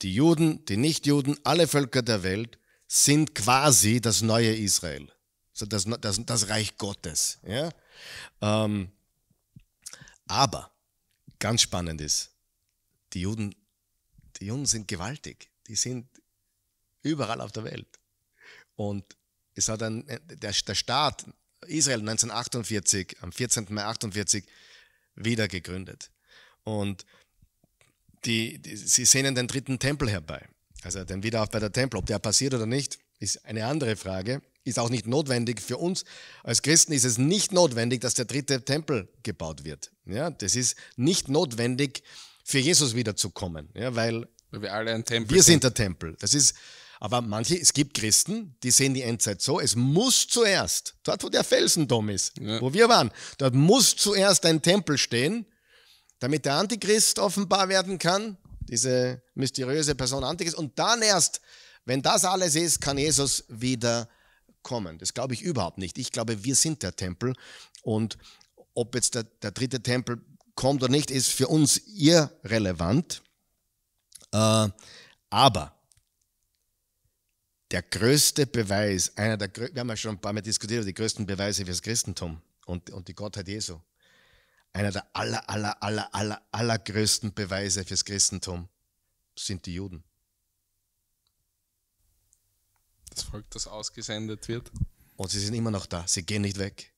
die Juden, die Nichtjuden, alle Völker der Welt, sind quasi das neue Israel. das, das, das Reich Gottes. Ja? Ähm, aber ganz spannend ist, die Juden die Juden sind gewaltig. Die sind überall auf der Welt. Und es hat ein, äh, der, der Staat Israel 1948, am 14. Mai 1948, wieder gegründet. Und die, die, sie sehnen den dritten Tempel herbei. Also den Wiederaufbau der Tempel. Ob der passiert oder nicht, ist eine andere Frage. Ist auch nicht notwendig. Für uns als Christen ist es nicht notwendig, dass der dritte Tempel gebaut wird. Ja, das ist nicht notwendig, für Jesus wiederzukommen. Ja, weil, weil wir alle ein Tempel wir sind der Tempel. Das ist, aber manche, es gibt Christen, die sehen die Endzeit so, es muss zuerst, dort wo der Felsendom ist, ja. wo wir waren, dort muss zuerst ein Tempel stehen, damit der Antichrist offenbar werden kann, diese mysteriöse Person Antichrist, und dann erst, wenn das alles ist, kann Jesus wieder kommen. Das glaube ich überhaupt nicht. Ich glaube, wir sind der Tempel und ob jetzt der, der dritte Tempel kommt oder nicht, ist für uns irrelevant. Äh, aber der größte Beweis, einer der, wir haben ja schon ein paar Mal diskutiert, die größten Beweise für das Christentum und, und die Gottheit Jesu. Einer der aller, aller, aller, aller, allergrößten Beweise fürs Christentum sind die Juden. Das Volk, das ausgesendet wird. Und sie sind immer noch da, sie gehen nicht weg.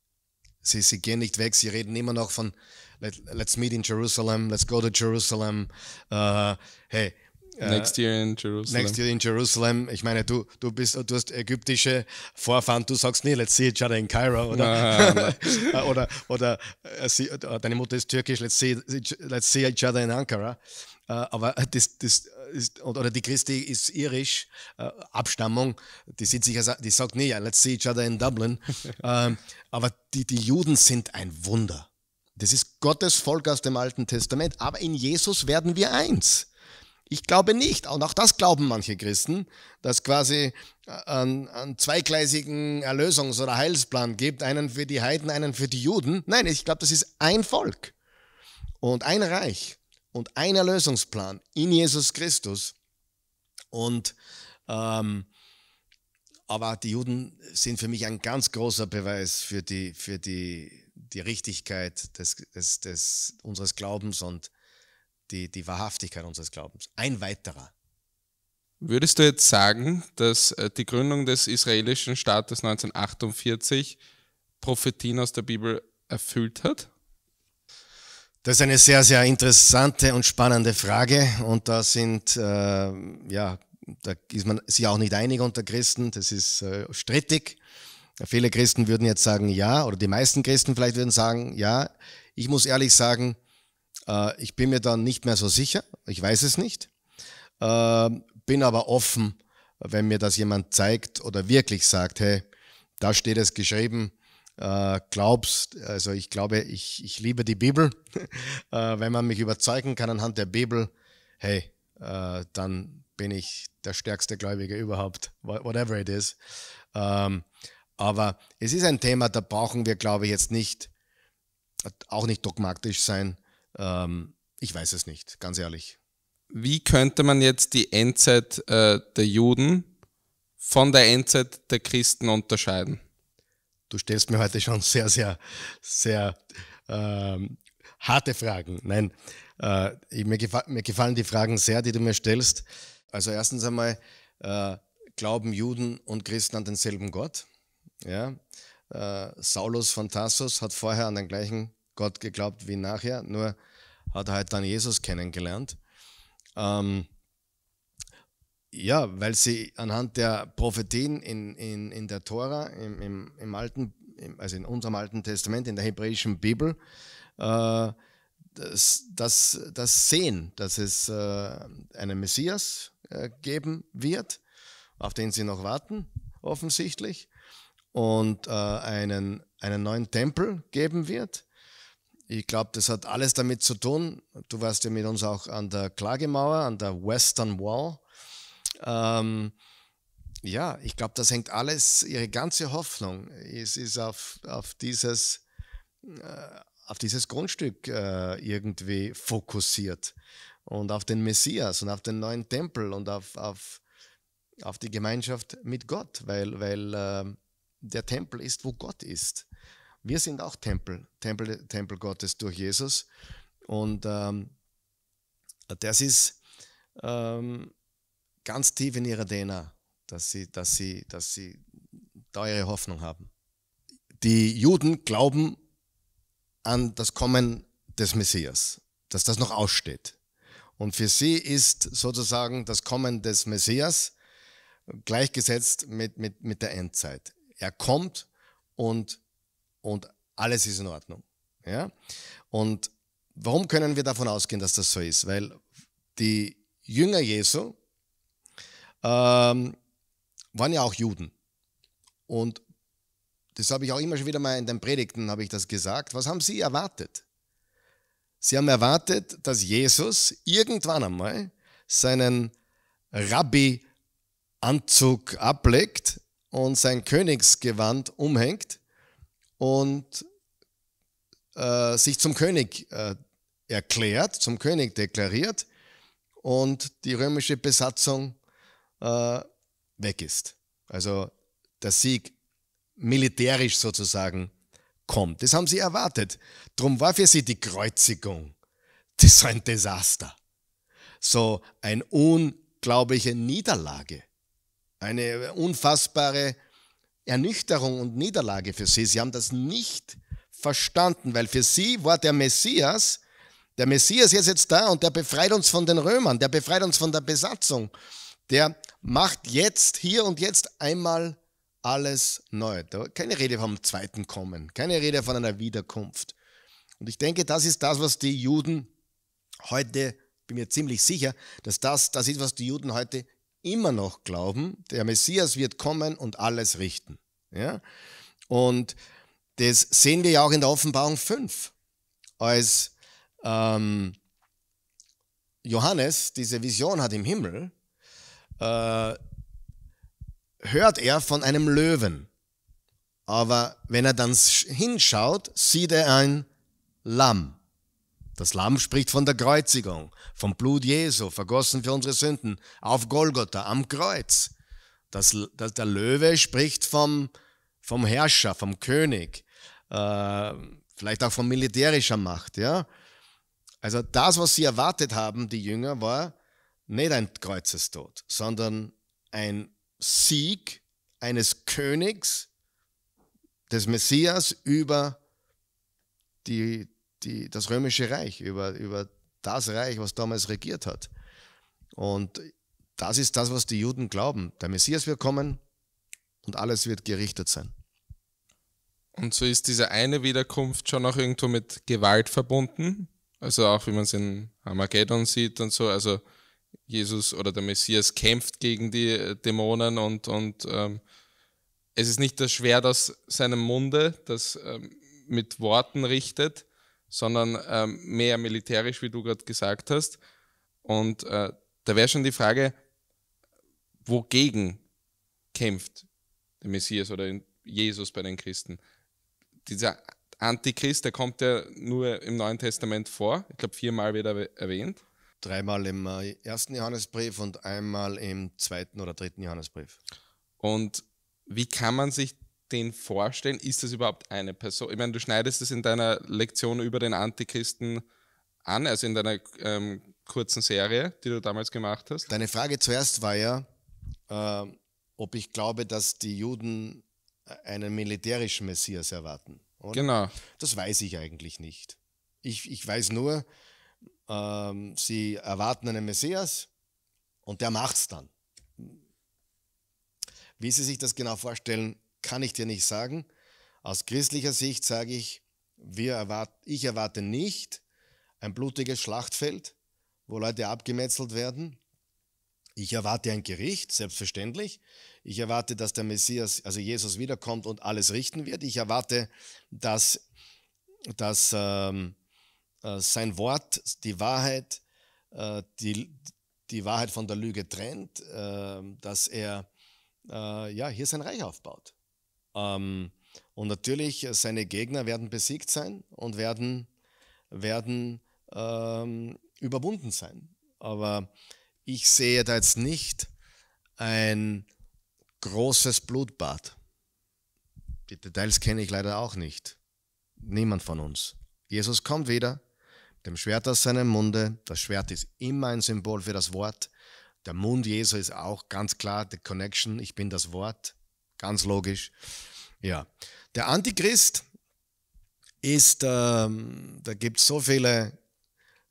Sie, sie gehen nicht weg, sie reden immer noch von let, let's meet in Jerusalem, let's go to Jerusalem, uh, hey. Äh, next year in Jerusalem. Next year in Jerusalem. Ich meine, du, du bist, du hast ägyptische Vorfahren, du sagst nie, let's see each other in Cairo, oder? Nein, [LAUGHS] oder, oder, äh, deine Mutter ist türkisch, let's see, let's see each other in Ankara. Äh, aber das, das ist, oder die Christi ist irisch, äh, Abstammung, die sind sicher, die sagt nie, let's see each other in Dublin. [LAUGHS] Ähm, aber die, die Juden sind ein Wunder. Das ist Gottes Volk aus dem Alten Testament. Aber in Jesus werden wir eins. Ich glaube nicht, und auch das glauben manche Christen, dass quasi äh, einen, einen zweigleisigen Erlösungs- oder Heilsplan gibt, einen für die Heiden, einen für die Juden. Nein, ich glaube, das ist ein Volk und ein Reich und ein Erlösungsplan in Jesus Christus. Und ähm, aber die Juden sind für mich ein ganz großer Beweis für die, für die, die Richtigkeit des, des, des, unseres Glaubens und die, die Wahrhaftigkeit unseres Glaubens. Ein weiterer. Würdest du jetzt sagen, dass äh, die Gründung des israelischen Staates 1948 Prophetien aus der Bibel erfüllt hat? Das ist eine sehr, sehr interessante und spannende Frage und da sind, äh, ja, da ist man sich auch nicht einig unter Christen, das ist äh, strittig. Viele Christen würden jetzt sagen, ja, oder die meisten Christen vielleicht würden sagen, ja. Ich muss ehrlich sagen, äh, ich bin mir dann nicht mehr so sicher, ich weiß es nicht, äh, bin aber offen, wenn mir das jemand zeigt oder wirklich sagt, hey, da steht es geschrieben, äh, glaubst, also ich glaube, ich, ich liebe die Bibel. [LAUGHS] Äh, wenn man mich überzeugen kann anhand der Bibel, hey, äh, dann bin ich der stärkste Gläubige überhaupt, whatever it is. Ähm, aber es ist ein Thema, da brauchen wir, glaube ich, jetzt nicht, auch nicht dogmatisch sein. Ähm, ich weiß es nicht, ganz ehrlich. Wie könnte man jetzt die Endzeit äh, der Juden von der Endzeit der Christen unterscheiden? du stellst mir heute schon sehr, sehr, sehr ähm, harte Fragen. Nein, äh, mir, gefa mir, gefallen die Fragen sehr, die du mir stellst. Also erstens einmal, äh, glauben Juden und Christen an denselben Gott? Ja? Äh, Saulus von Tarsus hat vorher an den gleichen Gott geglaubt wie nachher, nur hat er halt dann Jesus kennengelernt. Ähm, ja, weil sie anhand der Prophetien in, in, in der Tora, im, im, im Alten, im, also in unserem Alten Testament, in der hebräischen Bibel, äh, das, das, das sehen, dass es äh, einen Messias äh, geben wird, auf den sie noch warten, offensichtlich, und äh, einen, einen neuen Tempel geben wird. Ich glaube, das hat alles damit zu tun. Du warst ja mit uns auch an der Klagemauer, an der Western Wall ähm, ja, ich glaube, das hängt alles, ihre ganze Hoffnung ist, ist auf, auf, dieses, äh, auf dieses Grundstück äh, irgendwie fokussiert und auf den Messias und auf den neuen Tempel und auf, auf, auf die Gemeinschaft mit Gott, weil, weil ähm, der Tempel ist, wo Gott ist. Wir sind auch Tempel, Tempel, Tempel Gottes durch Jesus und ähm, das ist... Ähm, ganz tief in ihrer DNA, dass sie, dass sie, dass sie da ihre Hoffnung haben. Die Juden glauben an das Kommen des Messias, dass das noch aussteht. Und für sie ist sozusagen das Kommen des Messias gleichgesetzt mit, mit, mit der Endzeit. Er kommt und, und alles ist in Ordnung. Ja? Und warum können wir davon ausgehen, dass das so ist? Weil die Jünger Jesu ähm, waren ja auch Juden. Und das habe ich auch immer schon wieder mal in den Predigten habe ich das gesagt. Was haben sie erwartet? Sie haben erwartet, dass Jesus irgendwann einmal seinen Rabbi-Anzug ablegt und sein Königsgewand umhängt und äh, sich zum König äh, erklärt, zum König deklariert und die römische Besatzung äh, weg ist. Also der Sieg militärisch sozusagen kommt. Das haben sie erwartet. Drum war für sie die Kreuzigung so ein Desaster. So eine unglaubliche Niederlage. Eine unfassbare Ernüchterung und Niederlage für sie. Sie haben das nicht verstanden, weil für sie war der Messias, der Messias ist jetzt da und der befreit uns von den Römern, der befreit uns von der Besatzung, der macht jetzt, hier und jetzt einmal alles neu. Keine Rede vom zweiten Kommen, keine Rede von einer Wiederkunft. Und ich denke, das ist das, was die Juden heute, bin mir ziemlich sicher, dass das das ist, was die Juden heute immer noch glauben. Der Messias wird kommen und alles richten. Ja? Und das sehen wir ja auch in der Offenbarung 5, als ähm, Johannes diese Vision hat im Himmel äh, hört er von einem Löwen. Aber wenn er dann hinschaut, sieht er ein Lamm. Das Lamm spricht von der Kreuzigung, vom Blut Jesu, vergossen für unsere Sünden, auf Golgotha, am Kreuz. Das, das der Löwe spricht vom, vom Herrscher, vom König, äh, vielleicht auch von militärischer Macht. Ja? Also das, was sie erwartet haben, die Jünger, war, nicht ein Kreuzestod, sondern ein Sieg eines Königs, des Messias über die, die, das römische Reich, über, über das Reich, was damals regiert hat. Und das ist das, was die Juden glauben. Der Messias wird kommen und alles wird gerichtet sein. Und so ist diese eine Wiederkunft schon auch irgendwo mit Gewalt verbunden. Also auch wie man es in Armageddon sieht und so. Also Jesus oder der Messias kämpft gegen die äh, Dämonen und, und ähm, es ist nicht das Schwert aus seinem Munde, das ähm, mit Worten richtet, sondern ähm, mehr militärisch, wie du gerade gesagt hast. Und äh, da wäre schon die Frage, wogegen kämpft der Messias oder Jesus bei den Christen? Dieser Antichrist, der kommt ja nur im Neuen Testament vor. Ich glaube, viermal wird er erwähnt. Dreimal im äh, ersten Johannesbrief und einmal im zweiten oder dritten Johannesbrief. Und wie kann man sich den vorstellen? Ist das überhaupt eine Person? Ich meine, du schneidest es in deiner Lektion über den Antichristen an, also in deiner ähm, kurzen Serie, die du damals gemacht hast. Deine Frage zuerst war ja, äh, ob ich glaube, dass die Juden äh, einen militärischen Messias erwarten. Oder? Genau. Das weiß ich eigentlich nicht. Ich, ich weiß nur, ähm, sie erwarten einen Messias und der macht's dann. Wie Sie sich das genau vorstellen, kann ich dir nicht sagen. Aus christlicher Sicht sage ich, wir erwart ich erwarte nicht ein blutiges Schlachtfeld, wo Leute abgemetzelt werden. Ich erwarte ein Gericht, selbstverständlich. Ich erwarte, dass der Messias, also Jesus, wiederkommt und alles richten wird. Ich erwarte, dass, dass ähm, äh, sein Wort, die Wahrheit, äh, die, die Wahrheit von der Lüge trennt, äh, dass er ja, hier sein Reich aufbaut. Ähm, und natürlich, seine Gegner werden besiegt sein und werden, werden ähm, überwunden sein. Aber ich sehe da jetzt nicht ein großes Blutbad. Die Details kenne ich leider auch nicht. Niemand von uns. Jesus kommt wieder dem Schwert aus seinem Munde. Das Schwert ist immer ein Symbol für das Wort. Der Mund Jesu ist auch ganz klar die Connection. Ich bin das Wort. Ganz logisch. Ja. Der Antichrist ist, ähm, da gibt es so viele,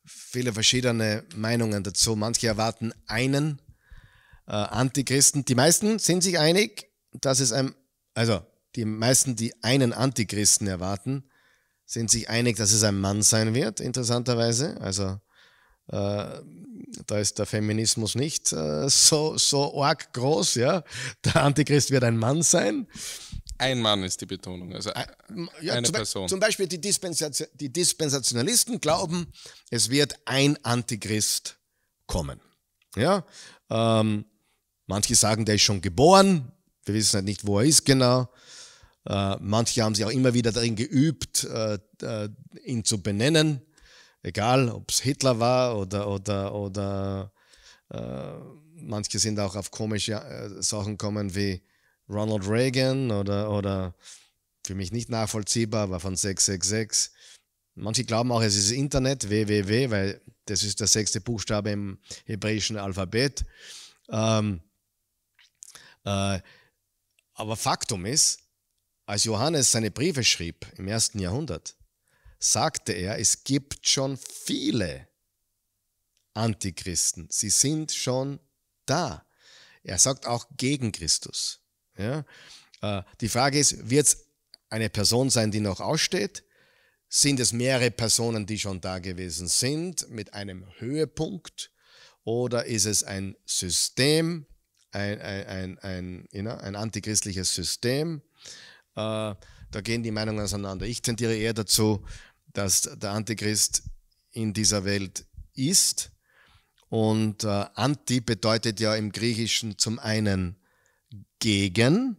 viele verschiedene Meinungen dazu. Manche erwarten einen äh, Antichristen. Die meisten sind sich einig, dass es ein, also die meisten, die einen Antichristen erwarten, sind sich einig, dass es ein Mann sein wird, interessanterweise. Also äh, da ist der Feminismus nicht äh, so, so arg groß, ja. Der Antichrist wird ein Mann sein. Ein Mann ist die Betonung, also ja, eine zum Person. Be zum Beispiel die, Dispensation, die Dispensationalisten glauben, es wird ein Antichrist kommen. Ja? Ähm, manche sagen, der ist schon geboren, wir wissen halt nicht, wo er ist genau. Äh, manche haben sich auch immer wieder darin geübt, äh, äh, ihn zu benennen, egal ob es Hitler war oder, oder, oder manche sind auch auf komische Sachen gekommen wie Ronald Reagan oder, oder für mich nicht nachvollziehbar, aber von 666. Manche glauben auch, es ist Internet, www, weil das ist der sechste Buchstabe im hebräischen Alphabet. Ähm, aber Faktum ist, als Johannes seine Briefe schrieb im ersten Jahrhundert, sagte er, es gibt schon viele Antichristen. Sie sind schon da. Er sagt auch gegen Christus. Ja? Äh, die Frage ist, wird es eine Person sein, die noch aussteht? Sind es mehrere Personen, die schon da gewesen sind, mit einem Höhepunkt? Oder ist es ein System, ein, ein, ein, ein, ein antichristliches System? Äh, da gehen die Meinungen auseinander. Ich tendiere eher dazu, dass der Antichrist in dieser Welt ist. Und äh, Anti bedeutet ja im Griechischen zum einen gegen,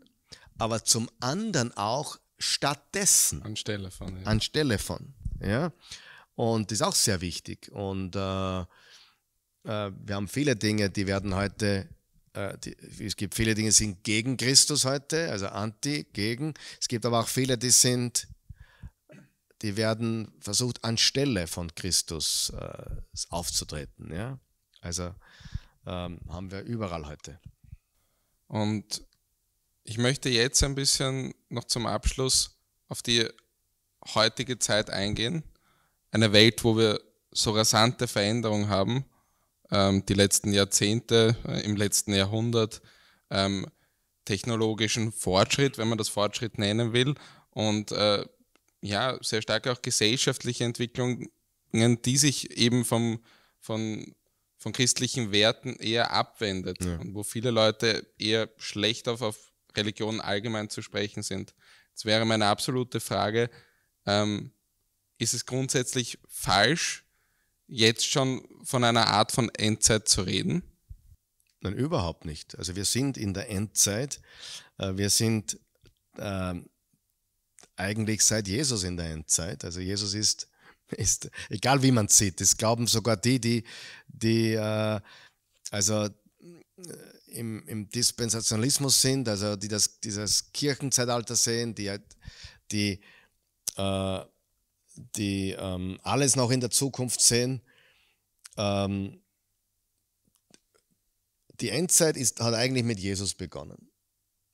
aber zum anderen auch stattdessen. Anstelle von. Ja. Anstelle von. Ja? Und das ist auch sehr wichtig. Und äh, äh, wir haben viele Dinge, die werden heute äh, die, es gibt viele Dinge, die sind gegen Christus heute, also anti, gegen. Es gibt aber auch viele, die sind, die werden versucht, anstelle von Christus äh, aufzutreten. Ja? Also ähm, haben wir überall heute. Und ich möchte jetzt ein bisschen noch zum Abschluss auf die heutige Zeit eingehen. Eine Welt, wo wir so rasante Veränderungen haben ähm, die letzten Jahrzehnte, äh, im letzten Jahrhundert ähm, technologischen Fortschritt, wenn man das Fortschritt nennen will, und äh, ja, sehr stark auch gesellschaftliche Entwicklungen, die sich eben vom, von, von christlichen Werten eher abwendet ja. und wo viele Leute eher schlecht auf, auf Religion allgemein zu sprechen sind. Jetzt wäre meine absolute Frage, ähm, ist es grundsätzlich falsch, jetzt schon von einer Art von Endzeit zu reden? Nein, überhaupt nicht. Also wir sind in der Endzeit. Äh, wir sind ähm, eigentlich seit Jesus in der Endzeit. Also Jesus ist, [LAUGHS] ist egal wie man es sieht, das glauben sogar die, die, die äh, also äh, im, im, Dispensationalismus sind, also die das, dieses Kirchenzeitalter sehen, die, halt, die äh, die ähm, alles noch in der Zukunft sehen. Ähm, die Endzeit ist, hat eigentlich mit Jesus begonnen,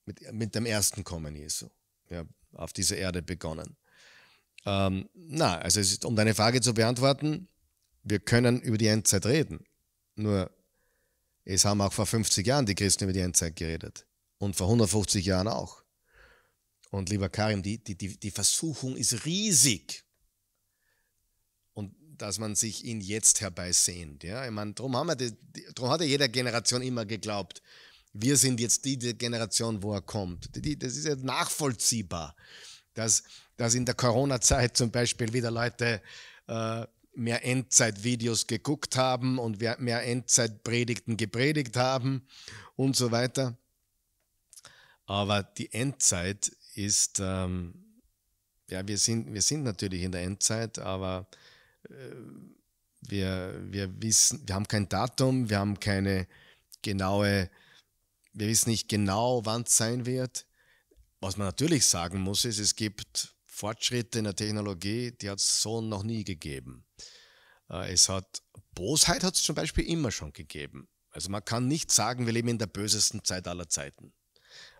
mit, mit dem ersten Kommen Jesu, ja, auf dieser Erde begonnen. Ähm, na, also ist, um deine Frage zu beantworten, wir können über die Endzeit reden. Nur, es haben auch vor 50 Jahren die Christen über die Endzeit geredet und vor 150 Jahren auch. Und lieber Karim, die, die, die Versuchung ist riesig, dass man sich ihn jetzt herbeisehnt. Ja? Ich meine, darum, haben wir das, darum hat ja jeder Generation immer geglaubt, wir sind jetzt die, die Generation, wo er kommt. Die, das ist ja nachvollziehbar, dass, dass in der Corona-Zeit zum Beispiel wieder Leute äh, mehr Endzeit-Videos geguckt haben und mehr Endzeit-Predigten gepredigt haben und so weiter. Aber die Endzeit ist, ähm, ja, wir sind, wir sind natürlich in der Endzeit, aber äh, wir, wir wissen, wir haben kein Datum, wir haben keine genaue, wir wissen nicht genau, wann es sein wird. Was man natürlich sagen muss, ist, es gibt Fortschritte in der Technologie, die hat es so noch nie gegeben. Äh, es hat Bosheit hat es zum Beispiel immer schon gegeben. Also man kann nicht sagen, wir leben in der bösesten Zeit aller Zeiten.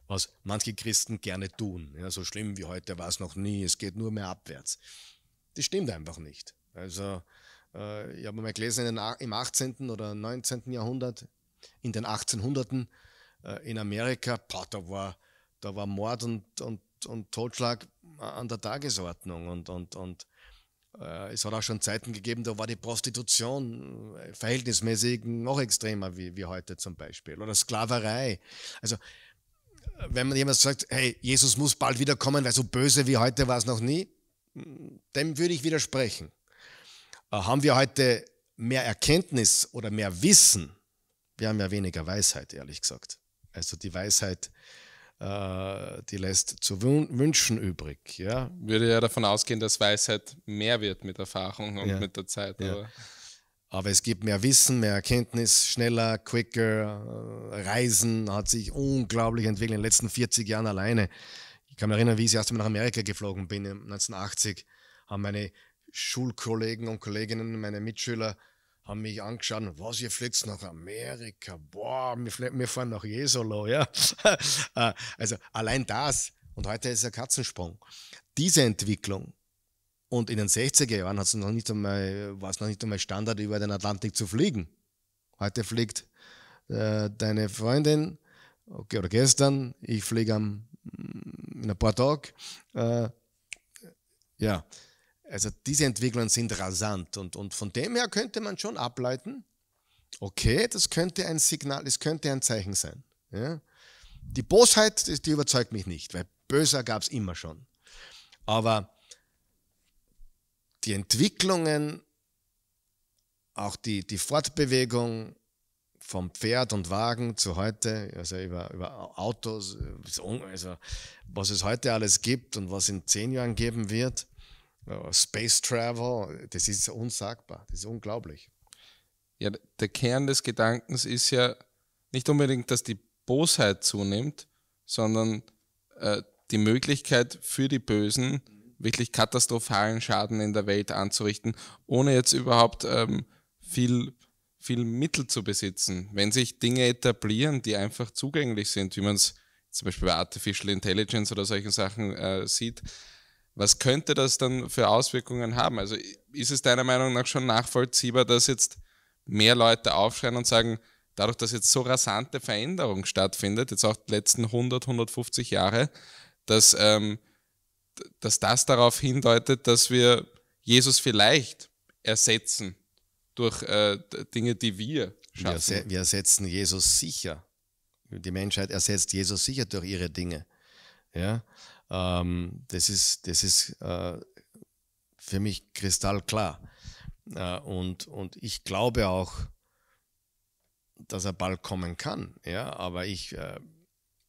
Was manche Christen gerne tun. Ja, so schlimm wie heute war es noch nie, es geht nur mehr abwärts. Das stimmt einfach nicht. Also äh, ich habe mal gelesen, im 18. oder 19. Jahrhundert, in den 1800ern äh, in Amerika, boah, da, war, da war Mord und, und, und Totschlag äh, an der Tagesordnung und, und, und äh, es hat auch schon Zeiten gegeben, da war die Prostitution äh, verhältnismäßig noch extremer wie, wie heute zum Beispiel oder Sklaverei. Also wenn man jemand sagt, hey, Jesus muss bald wiederkommen, weil so böse wie heute war es noch nie, hm, dem würde ich widersprechen. Äh, haben wir heute mehr Erkenntnis oder mehr Wissen. Wir haben ja weniger Weisheit, ehrlich gesagt. Also die Weisheit, äh, die lässt zu wünschen übrig. Ja? Würde ja davon ausgehen, dass Weisheit mehr wird mit Erfahrung und ja. mit der Zeit. Ja. Aber. aber. es gibt mehr Wissen, mehr Erkenntnis, schneller, quicker. Äh, Reisen hat sich unglaublich entwickelt in den letzten 40 Jahren alleine. Ich kann mich erinnern, wie ich das erste Mal nach Amerika geflogen bin, 1980 haben meine Schulkollegen und Kolleginnen, meine Mitschüler, haben mich angeschaut, was, ihr fliegt nach Amerika, boah, wir, wir fahren nach Jesolo, ja. [LAUGHS] Äh, also allein das, und heute ist ein Katzensprung. Diese Entwicklung, und in den 60er Jahren hat's noch nicht einmal, war es noch nicht einmal Standard, über den Atlantik zu fliegen. Heute fliegt äh, deine Freundin, okay, oder gestern, ich fliege am, in ein paar Tagen, äh, ja, also diese Entwicklungen sind rasant und, und von dem her könnte man schon ableiten, okay, das könnte ein Signal, das könnte ein Zeichen sein. Ja? Die Bosheit, die überzeugt mich nicht, weil böser gab es immer schon. Aber die Entwicklungen, auch die, die Fortbewegung vom Pferd und Wagen zu heute, also über, über Autos, also was es heute alles gibt und was in zehn Jahren geben wird, Space Travel, das ist unsagbar, das ist unglaublich. Ja, der Kern des Gedankens ist ja nicht unbedingt, dass die Bosheit zunimmt, sondern äh, die Möglichkeit für die Bösen, wirklich katastrophalen Schaden in der Welt anzurichten, ohne jetzt überhaupt ähm, viel, viel Mittel zu besitzen. Wenn sich Dinge etablieren, die einfach zugänglich sind, wie man es zum Beispiel bei Artificial Intelligence oder solchen Sachen äh, sieht, was könnte das dann für Auswirkungen haben? Also ist es deiner Meinung nach schon nachvollziehbar, dass jetzt mehr Leute aufschreien und sagen, dadurch, dass jetzt so rasante Veränderung stattfindet, jetzt auch die letzten 100, 150 Jahre, dass, ähm, dass das darauf hindeutet, dass wir Jesus vielleicht ersetzen durch äh, Dinge, die wir schaffen. Wir, wir ersetzen Jesus sicher. Die Menschheit ersetzt Jesus sicher durch ihre Dinge. Ja? Ähm, das ist, das ist äh, für mich kristallklar. Äh, und, und ich glaube auch, dass er bald kommen kann. Ja? Aber ich, äh,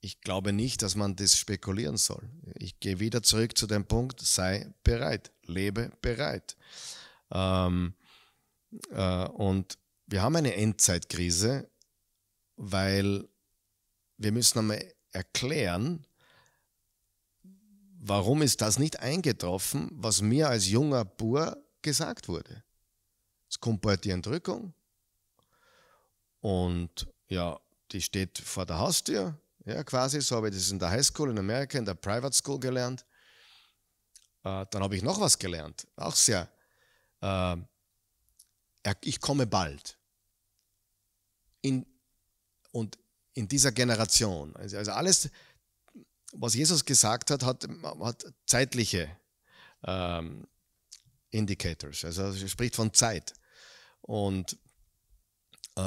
ich glaube nicht, dass man das spekulieren soll. Ich gehe wieder zurück zu dem Punkt, sei bereit, lebe bereit. Ähm, äh, und wir haben eine Endzeitkrise, weil wir müssen einmal erklären, warum ist das nicht eingetroffen, was mir als junger Bur gesagt wurde? Es kommt bald die Entrückung und ja, die steht vor der Haustür, ja, quasi. So habe ich das in der Highschool in Amerika, in der Private School gelernt. Äh, dann habe ich noch was gelernt, auch sehr. Äh, ich komme bald. In, und in dieser Generation. Also, also alles, was Jesus gesagt hat, hat, hat zeitliche ähm, Indicators. Also er spricht von Zeit. Und, äh,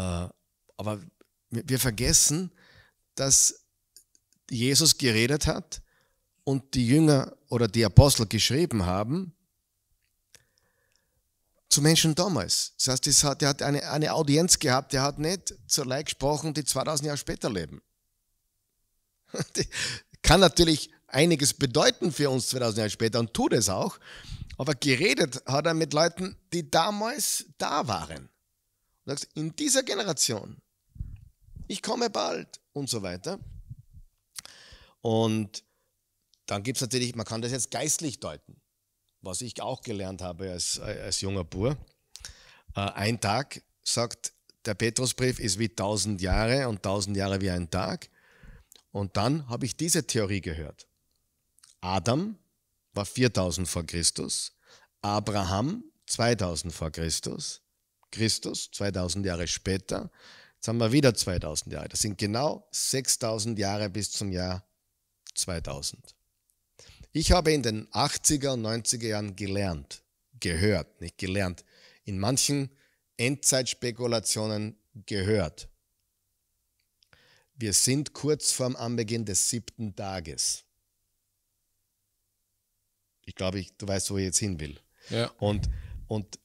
aber wir vergessen, dass Jesus geredet hat und die Jünger oder die Apostel geschrieben haben zu Menschen damals. Das heißt, das hat, der hat eine, eine Audienz gehabt, der hat nicht zu Leid gesprochen, die 2000 Jahre später leben. [LAUGHS] Die, kann natürlich einiges bedeuten für uns 2000 Jahre später und tut es auch. Aber geredet hat er mit Leuten, die damals da waren. Und in dieser Generation, ich komme bald und so weiter. Und dann gibt es natürlich, man kann das jetzt geistlich deuten, was ich auch gelernt habe als, als junger Bur. Äh, ein Tag, sagt der Petrusbrief, ist wie tausend Jahre und tausend Jahre wie ein Tag. Und dann habe ich diese Theorie gehört. Adam war 4000 vor Christus, Abraham 2000 vor Christus, Christus 2000 Jahre später, jetzt haben wir wieder 2000 Jahre. Das sind genau 6000 Jahre bis zum Jahr 2000. Ich habe in den 80er und 90er Jahren gelernt, gehört, nicht gelernt, in manchen Endzeitspekulationen gehört. Wir sind kurz vorm Anbeginn des siebten Tages. Ich glaube, ich, du weißt, wo ich jetzt hin will. Ja. Und, und,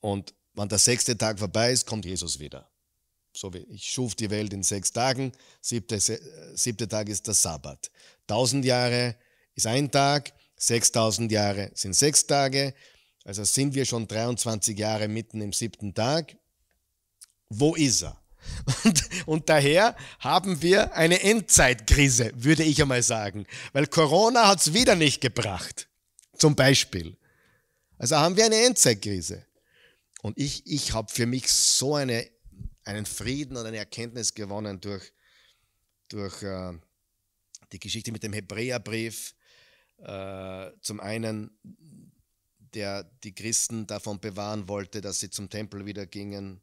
und wenn der sechste Tag vorbei ist, kommt Jesus wieder. So wie ich schuf die Welt in sechs Tagen, siebte, äh, siebte Tag ist der Sabbat. Tausend Jahre ist ein Tag, 6000 Jahre sind sechs Tage, also sind wir schon 23 Jahre mitten im siebten Tag. Wo ist er? Und, und daher haben wir eine Endzeitkrise, würde ich einmal sagen. Weil Corona hat es wieder nicht gebracht. Zum Beispiel. Also haben wir eine Endzeitkrise. Und ich, ich habe für mich so eine, einen Frieden und eine Erkenntnis gewonnen durch, durch äh, die Geschichte mit dem Hebräerbrief. Äh, zum einen, der die Christen davon bewahren wollte, dass sie zum Tempel wieder gingen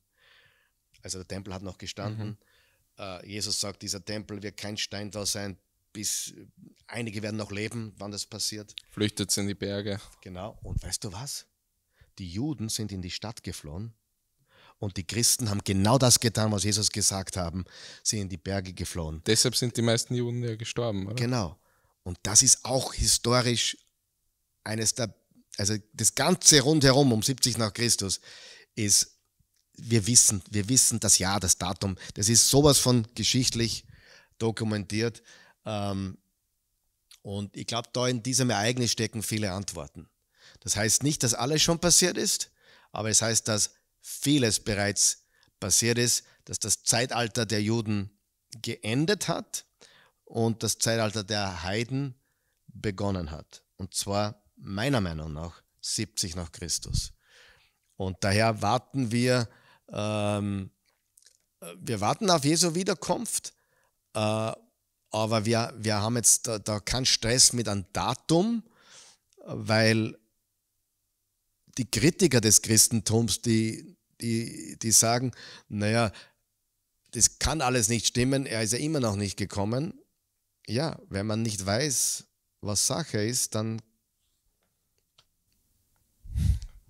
also der Tempel hat noch gestanden. Mhm. Uh, Jesus sagt, dieser Tempel wird kein Stein da sein, bis äh, einige werden noch leben, wann das passiert. Flüchtet in die Berge. Genau. Und weißt du was? Die Juden sind in die Stadt geflohen und die Christen haben genau das getan, was Jesus gesagt haben, Sie in die Berge geflohen. Deshalb sind die meisten Juden ja gestorben, oder? Genau. Und das ist auch historisch eines der, also das ganze rundherum um 70 nach Christus ist wir wissen, wir wissen das Jahr, das Datum. Das ist sowas von geschichtlich dokumentiert. Ähm, und ich glaube, da in diesem Ereignis stecken viele Antworten. Das heißt nicht, dass alles schon passiert ist, aber es heißt, dass vieles bereits passiert ist, dass das Zeitalter der Juden geendet hat und das Zeitalter der Heiden begonnen hat. Und zwar meiner Meinung nach 70 nach Christus. Und daher warten wir ähm, äh, wir warten auf Jesu Wiederkunft, äh, aber wir, wir haben jetzt da, da keinen Stress mit einem Datum, weil die Kritiker des Christentums, die, die, die sagen, naja, das kann alles nicht stimmen, er ist ja immer noch nicht gekommen. Ja, wenn man nicht weiß, was Sache ist, dann...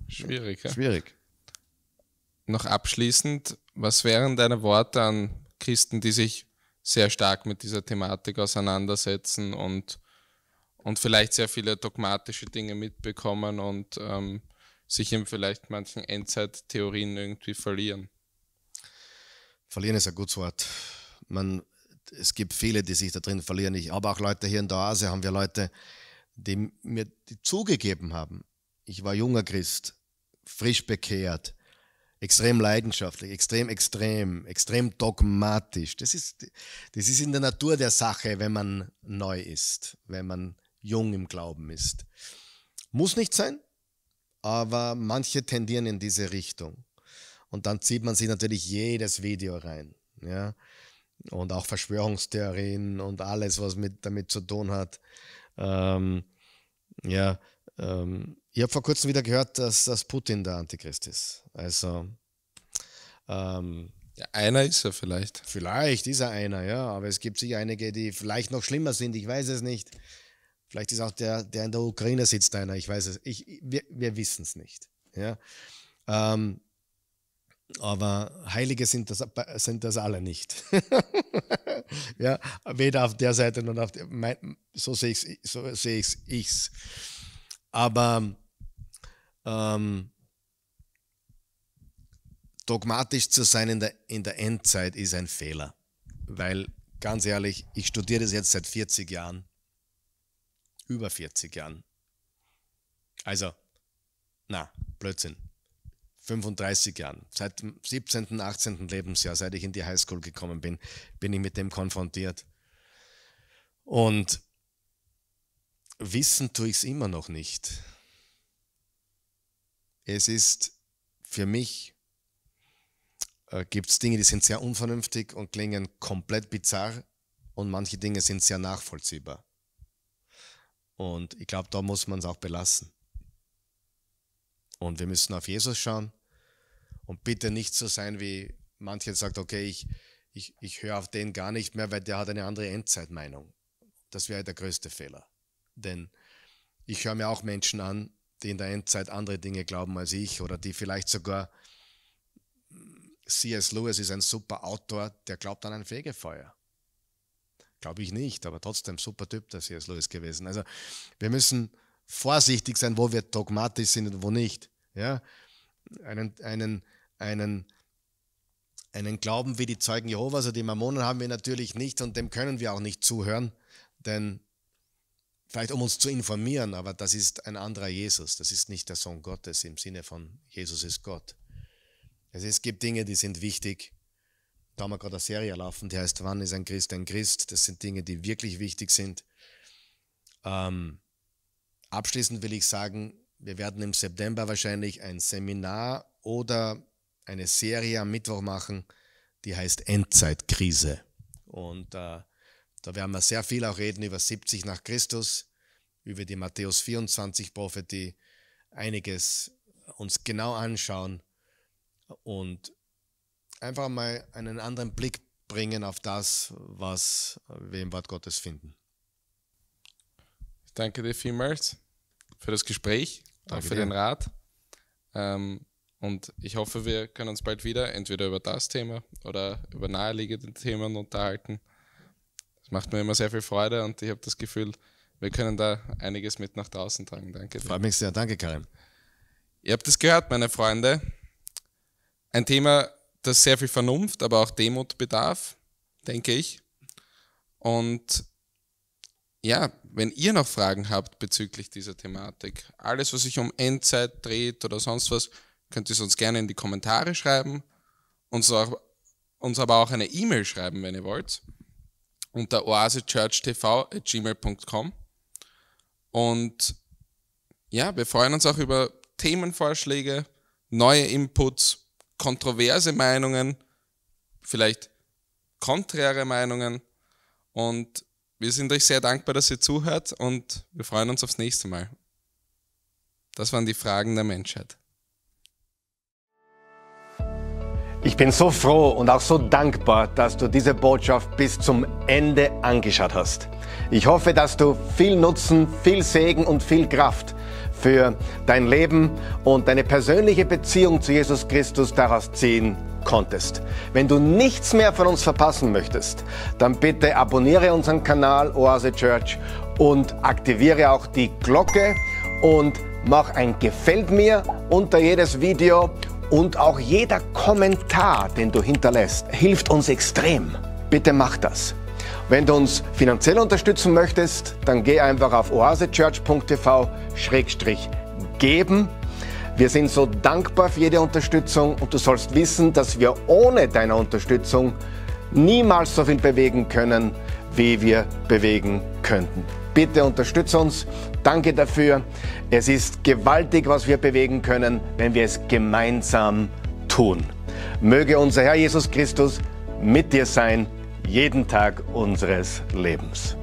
Schwierig. Ja? Schwierig noch abschließend, was wären deine Worte an Christen, die sich sehr stark mit dieser Thematik auseinandersetzen und, und vielleicht sehr viele dogmatische Dinge mitbekommen und ähm, sich in vielleicht manchen Endzeittheorien irgendwie verlieren? Verlieren ist ein gutes Wort. Man, es gibt viele, die sich da drin verlieren. Ich habe auch Leute hier in der Oase, haben wir Leute, die mir die zugegeben haben. Ich war junger Christ, frisch bekehrt Extrem leidenschaftlich, extrem extrem, extrem dogmatisch. Das ist, das ist in der Natur der Sache, wenn man neu ist, wenn man jung im Glauben ist. Muss nicht sein, aber manche tendieren in diese Richtung. Und dann zieht man sich natürlich jedes Video rein. Ja? Und auch Verschwörungstheorien und alles, was mit, damit zu tun hat. Ähm, ja, ähm, ich habe vor kurzem wieder gehört, dass, dass Putin der Antichrist ist. Also. Ähm, ja, einer ist er vielleicht. Vielleicht ist er einer, ja. Aber es gibt sicher einige, die vielleicht noch schlimmer sind. Ich weiß es nicht. Vielleicht ist auch der, der in der Ukraine sitzt, einer. Ich weiß es. Ich, wir wir wissen es nicht. Ja. Ähm, aber Heilige sind das, sind das alle nicht. [LAUGHS] ja, weder auf der Seite noch auf der. Mein, so sehe ich es. So Aber ähm, dogmatisch zu sein in der, in der Endzeit ist ein Fehler. Weil, ganz ehrlich, ich studiere das jetzt seit 40 Jahren. Über 40 Jahren. Also, na, Blödsinn. 35 Jahren, seit dem 17., 18. Lebensjahr, seit ich in die Highschool gekommen bin, bin ich mit dem konfrontiert. Und wissen tue ich es immer noch nicht. Es ist für mich, äh, gibt es Dinge, die sind sehr unvernünftig und klingen komplett bizarr und manche Dinge sind sehr nachvollziehbar. Und ich glaube, da muss man es auch belassen. Und wir müssen auf Jesus schauen und bitte nicht so sein, wie manche sagt, okay, ich, ich, ich höre auf den gar nicht mehr, weil der hat eine andere Endzeitmeinung. Das wäre der größte Fehler. Denn ich höre mir auch Menschen an, die in der Endzeit andere Dinge glauben als ich oder die vielleicht sogar C.S. Lewis ist ein super Autor, der glaubt an ein Fegefeuer. Glaube ich nicht, aber trotzdem super Typ der C.S. Lewis gewesen. Also wir müssen vorsichtig sein, wo wir dogmatisch sind und wo nicht. Ja? Einen, einen, einen, einen Glauben wie die Zeugen Jehovas oder die Mammonen haben wir natürlich nicht und dem können wir auch nicht zuhören, denn vielleicht um uns zu informieren, aber das ist ein anderer Jesus. Das ist nicht der Sohn Gottes im Sinne von Jesus ist Gott. Also es gibt Dinge, die sind wichtig. Da haben wir gerade eine Serie laufen, die heißt Wann ist ein Christ ein Christ? Das sind Dinge, die wirklich wichtig sind. Ähm, abschließend will ich sagen, wir werden im September wahrscheinlich ein Seminar oder eine Serie am Mittwoch machen, die heißt Endzeitkrise. Und äh, da werden wir sehr viel auch reden über 70 nach Christus, über die Matthäus 24 Prophetie, einiges uns genau anschauen und einfach mal einen anderen Blick bringen auf das, was wir im Wort Gottes finden. Ich danke dir vielmals für das Gespräch, danke auch für dir. den Rat. Ähm, und ich hoffe, wir können uns bald wieder entweder über das Thema oder über naheliegende Themen unterhalten. Das macht mir immer sehr viel Freude und ich habe das Gefühl, wir können da einiges mit nach draußen tragen. Danke. Freut mich sehr. Danke, Karin. Ihr habt es gehört, meine Freunde. Ein Thema, das sehr viel Vernunft, aber auch Demut bedarf, denke ich. Und ja, wenn ihr noch Fragen habt bezüglich dieser Thematik, alles, was sich um Endzeit dreht oder sonst was, könnt ihr es uns gerne in die Kommentare schreiben, uns, auch, uns aber auch eine E-Mail schreiben, wenn ihr wollt unter oasechurchtv.gmail.com. Und ja, wir freuen uns auch über Themenvorschläge, neue Inputs, kontroverse Meinungen, vielleicht konträre Meinungen. Und wir sind euch sehr dankbar, dass ihr zuhört und wir freuen uns aufs nächste Mal. Das waren die Fragen der Menschheit. Ich bin so froh und auch so dankbar, dass du diese Botschaft bis zum Ende angeschaut hast. Ich hoffe, dass du viel Nutzen, viel Segen und viel Kraft für dein Leben und deine persönliche Beziehung zu Jesus Christus daraus ziehen konntest. Wenn du nichts mehr von uns verpassen möchtest, dann bitte abonniere unseren Kanal Oase Church und aktiviere auch die Glocke und mach ein Gefällt mir unter jedes Video und auch jeder Kommentar, den du hinterlässt, hilft uns extrem. Bitte mach das. Wenn du uns finanziell unterstützen möchtest, dann geh einfach auf oasechurch.tv-geben. Wir sind so dankbar für jede Unterstützung und du sollst wissen, dass wir ohne deine Unterstützung niemals so viel bewegen können, wie wir bewegen könnten. Bitte unterstütze uns. Danke dafür. Es ist gewaltig, was wir bewegen können, wenn wir es gemeinsam tun. Möge unser Herr Jesus Christus mit dir sein, jeden Tag unseres Lebens.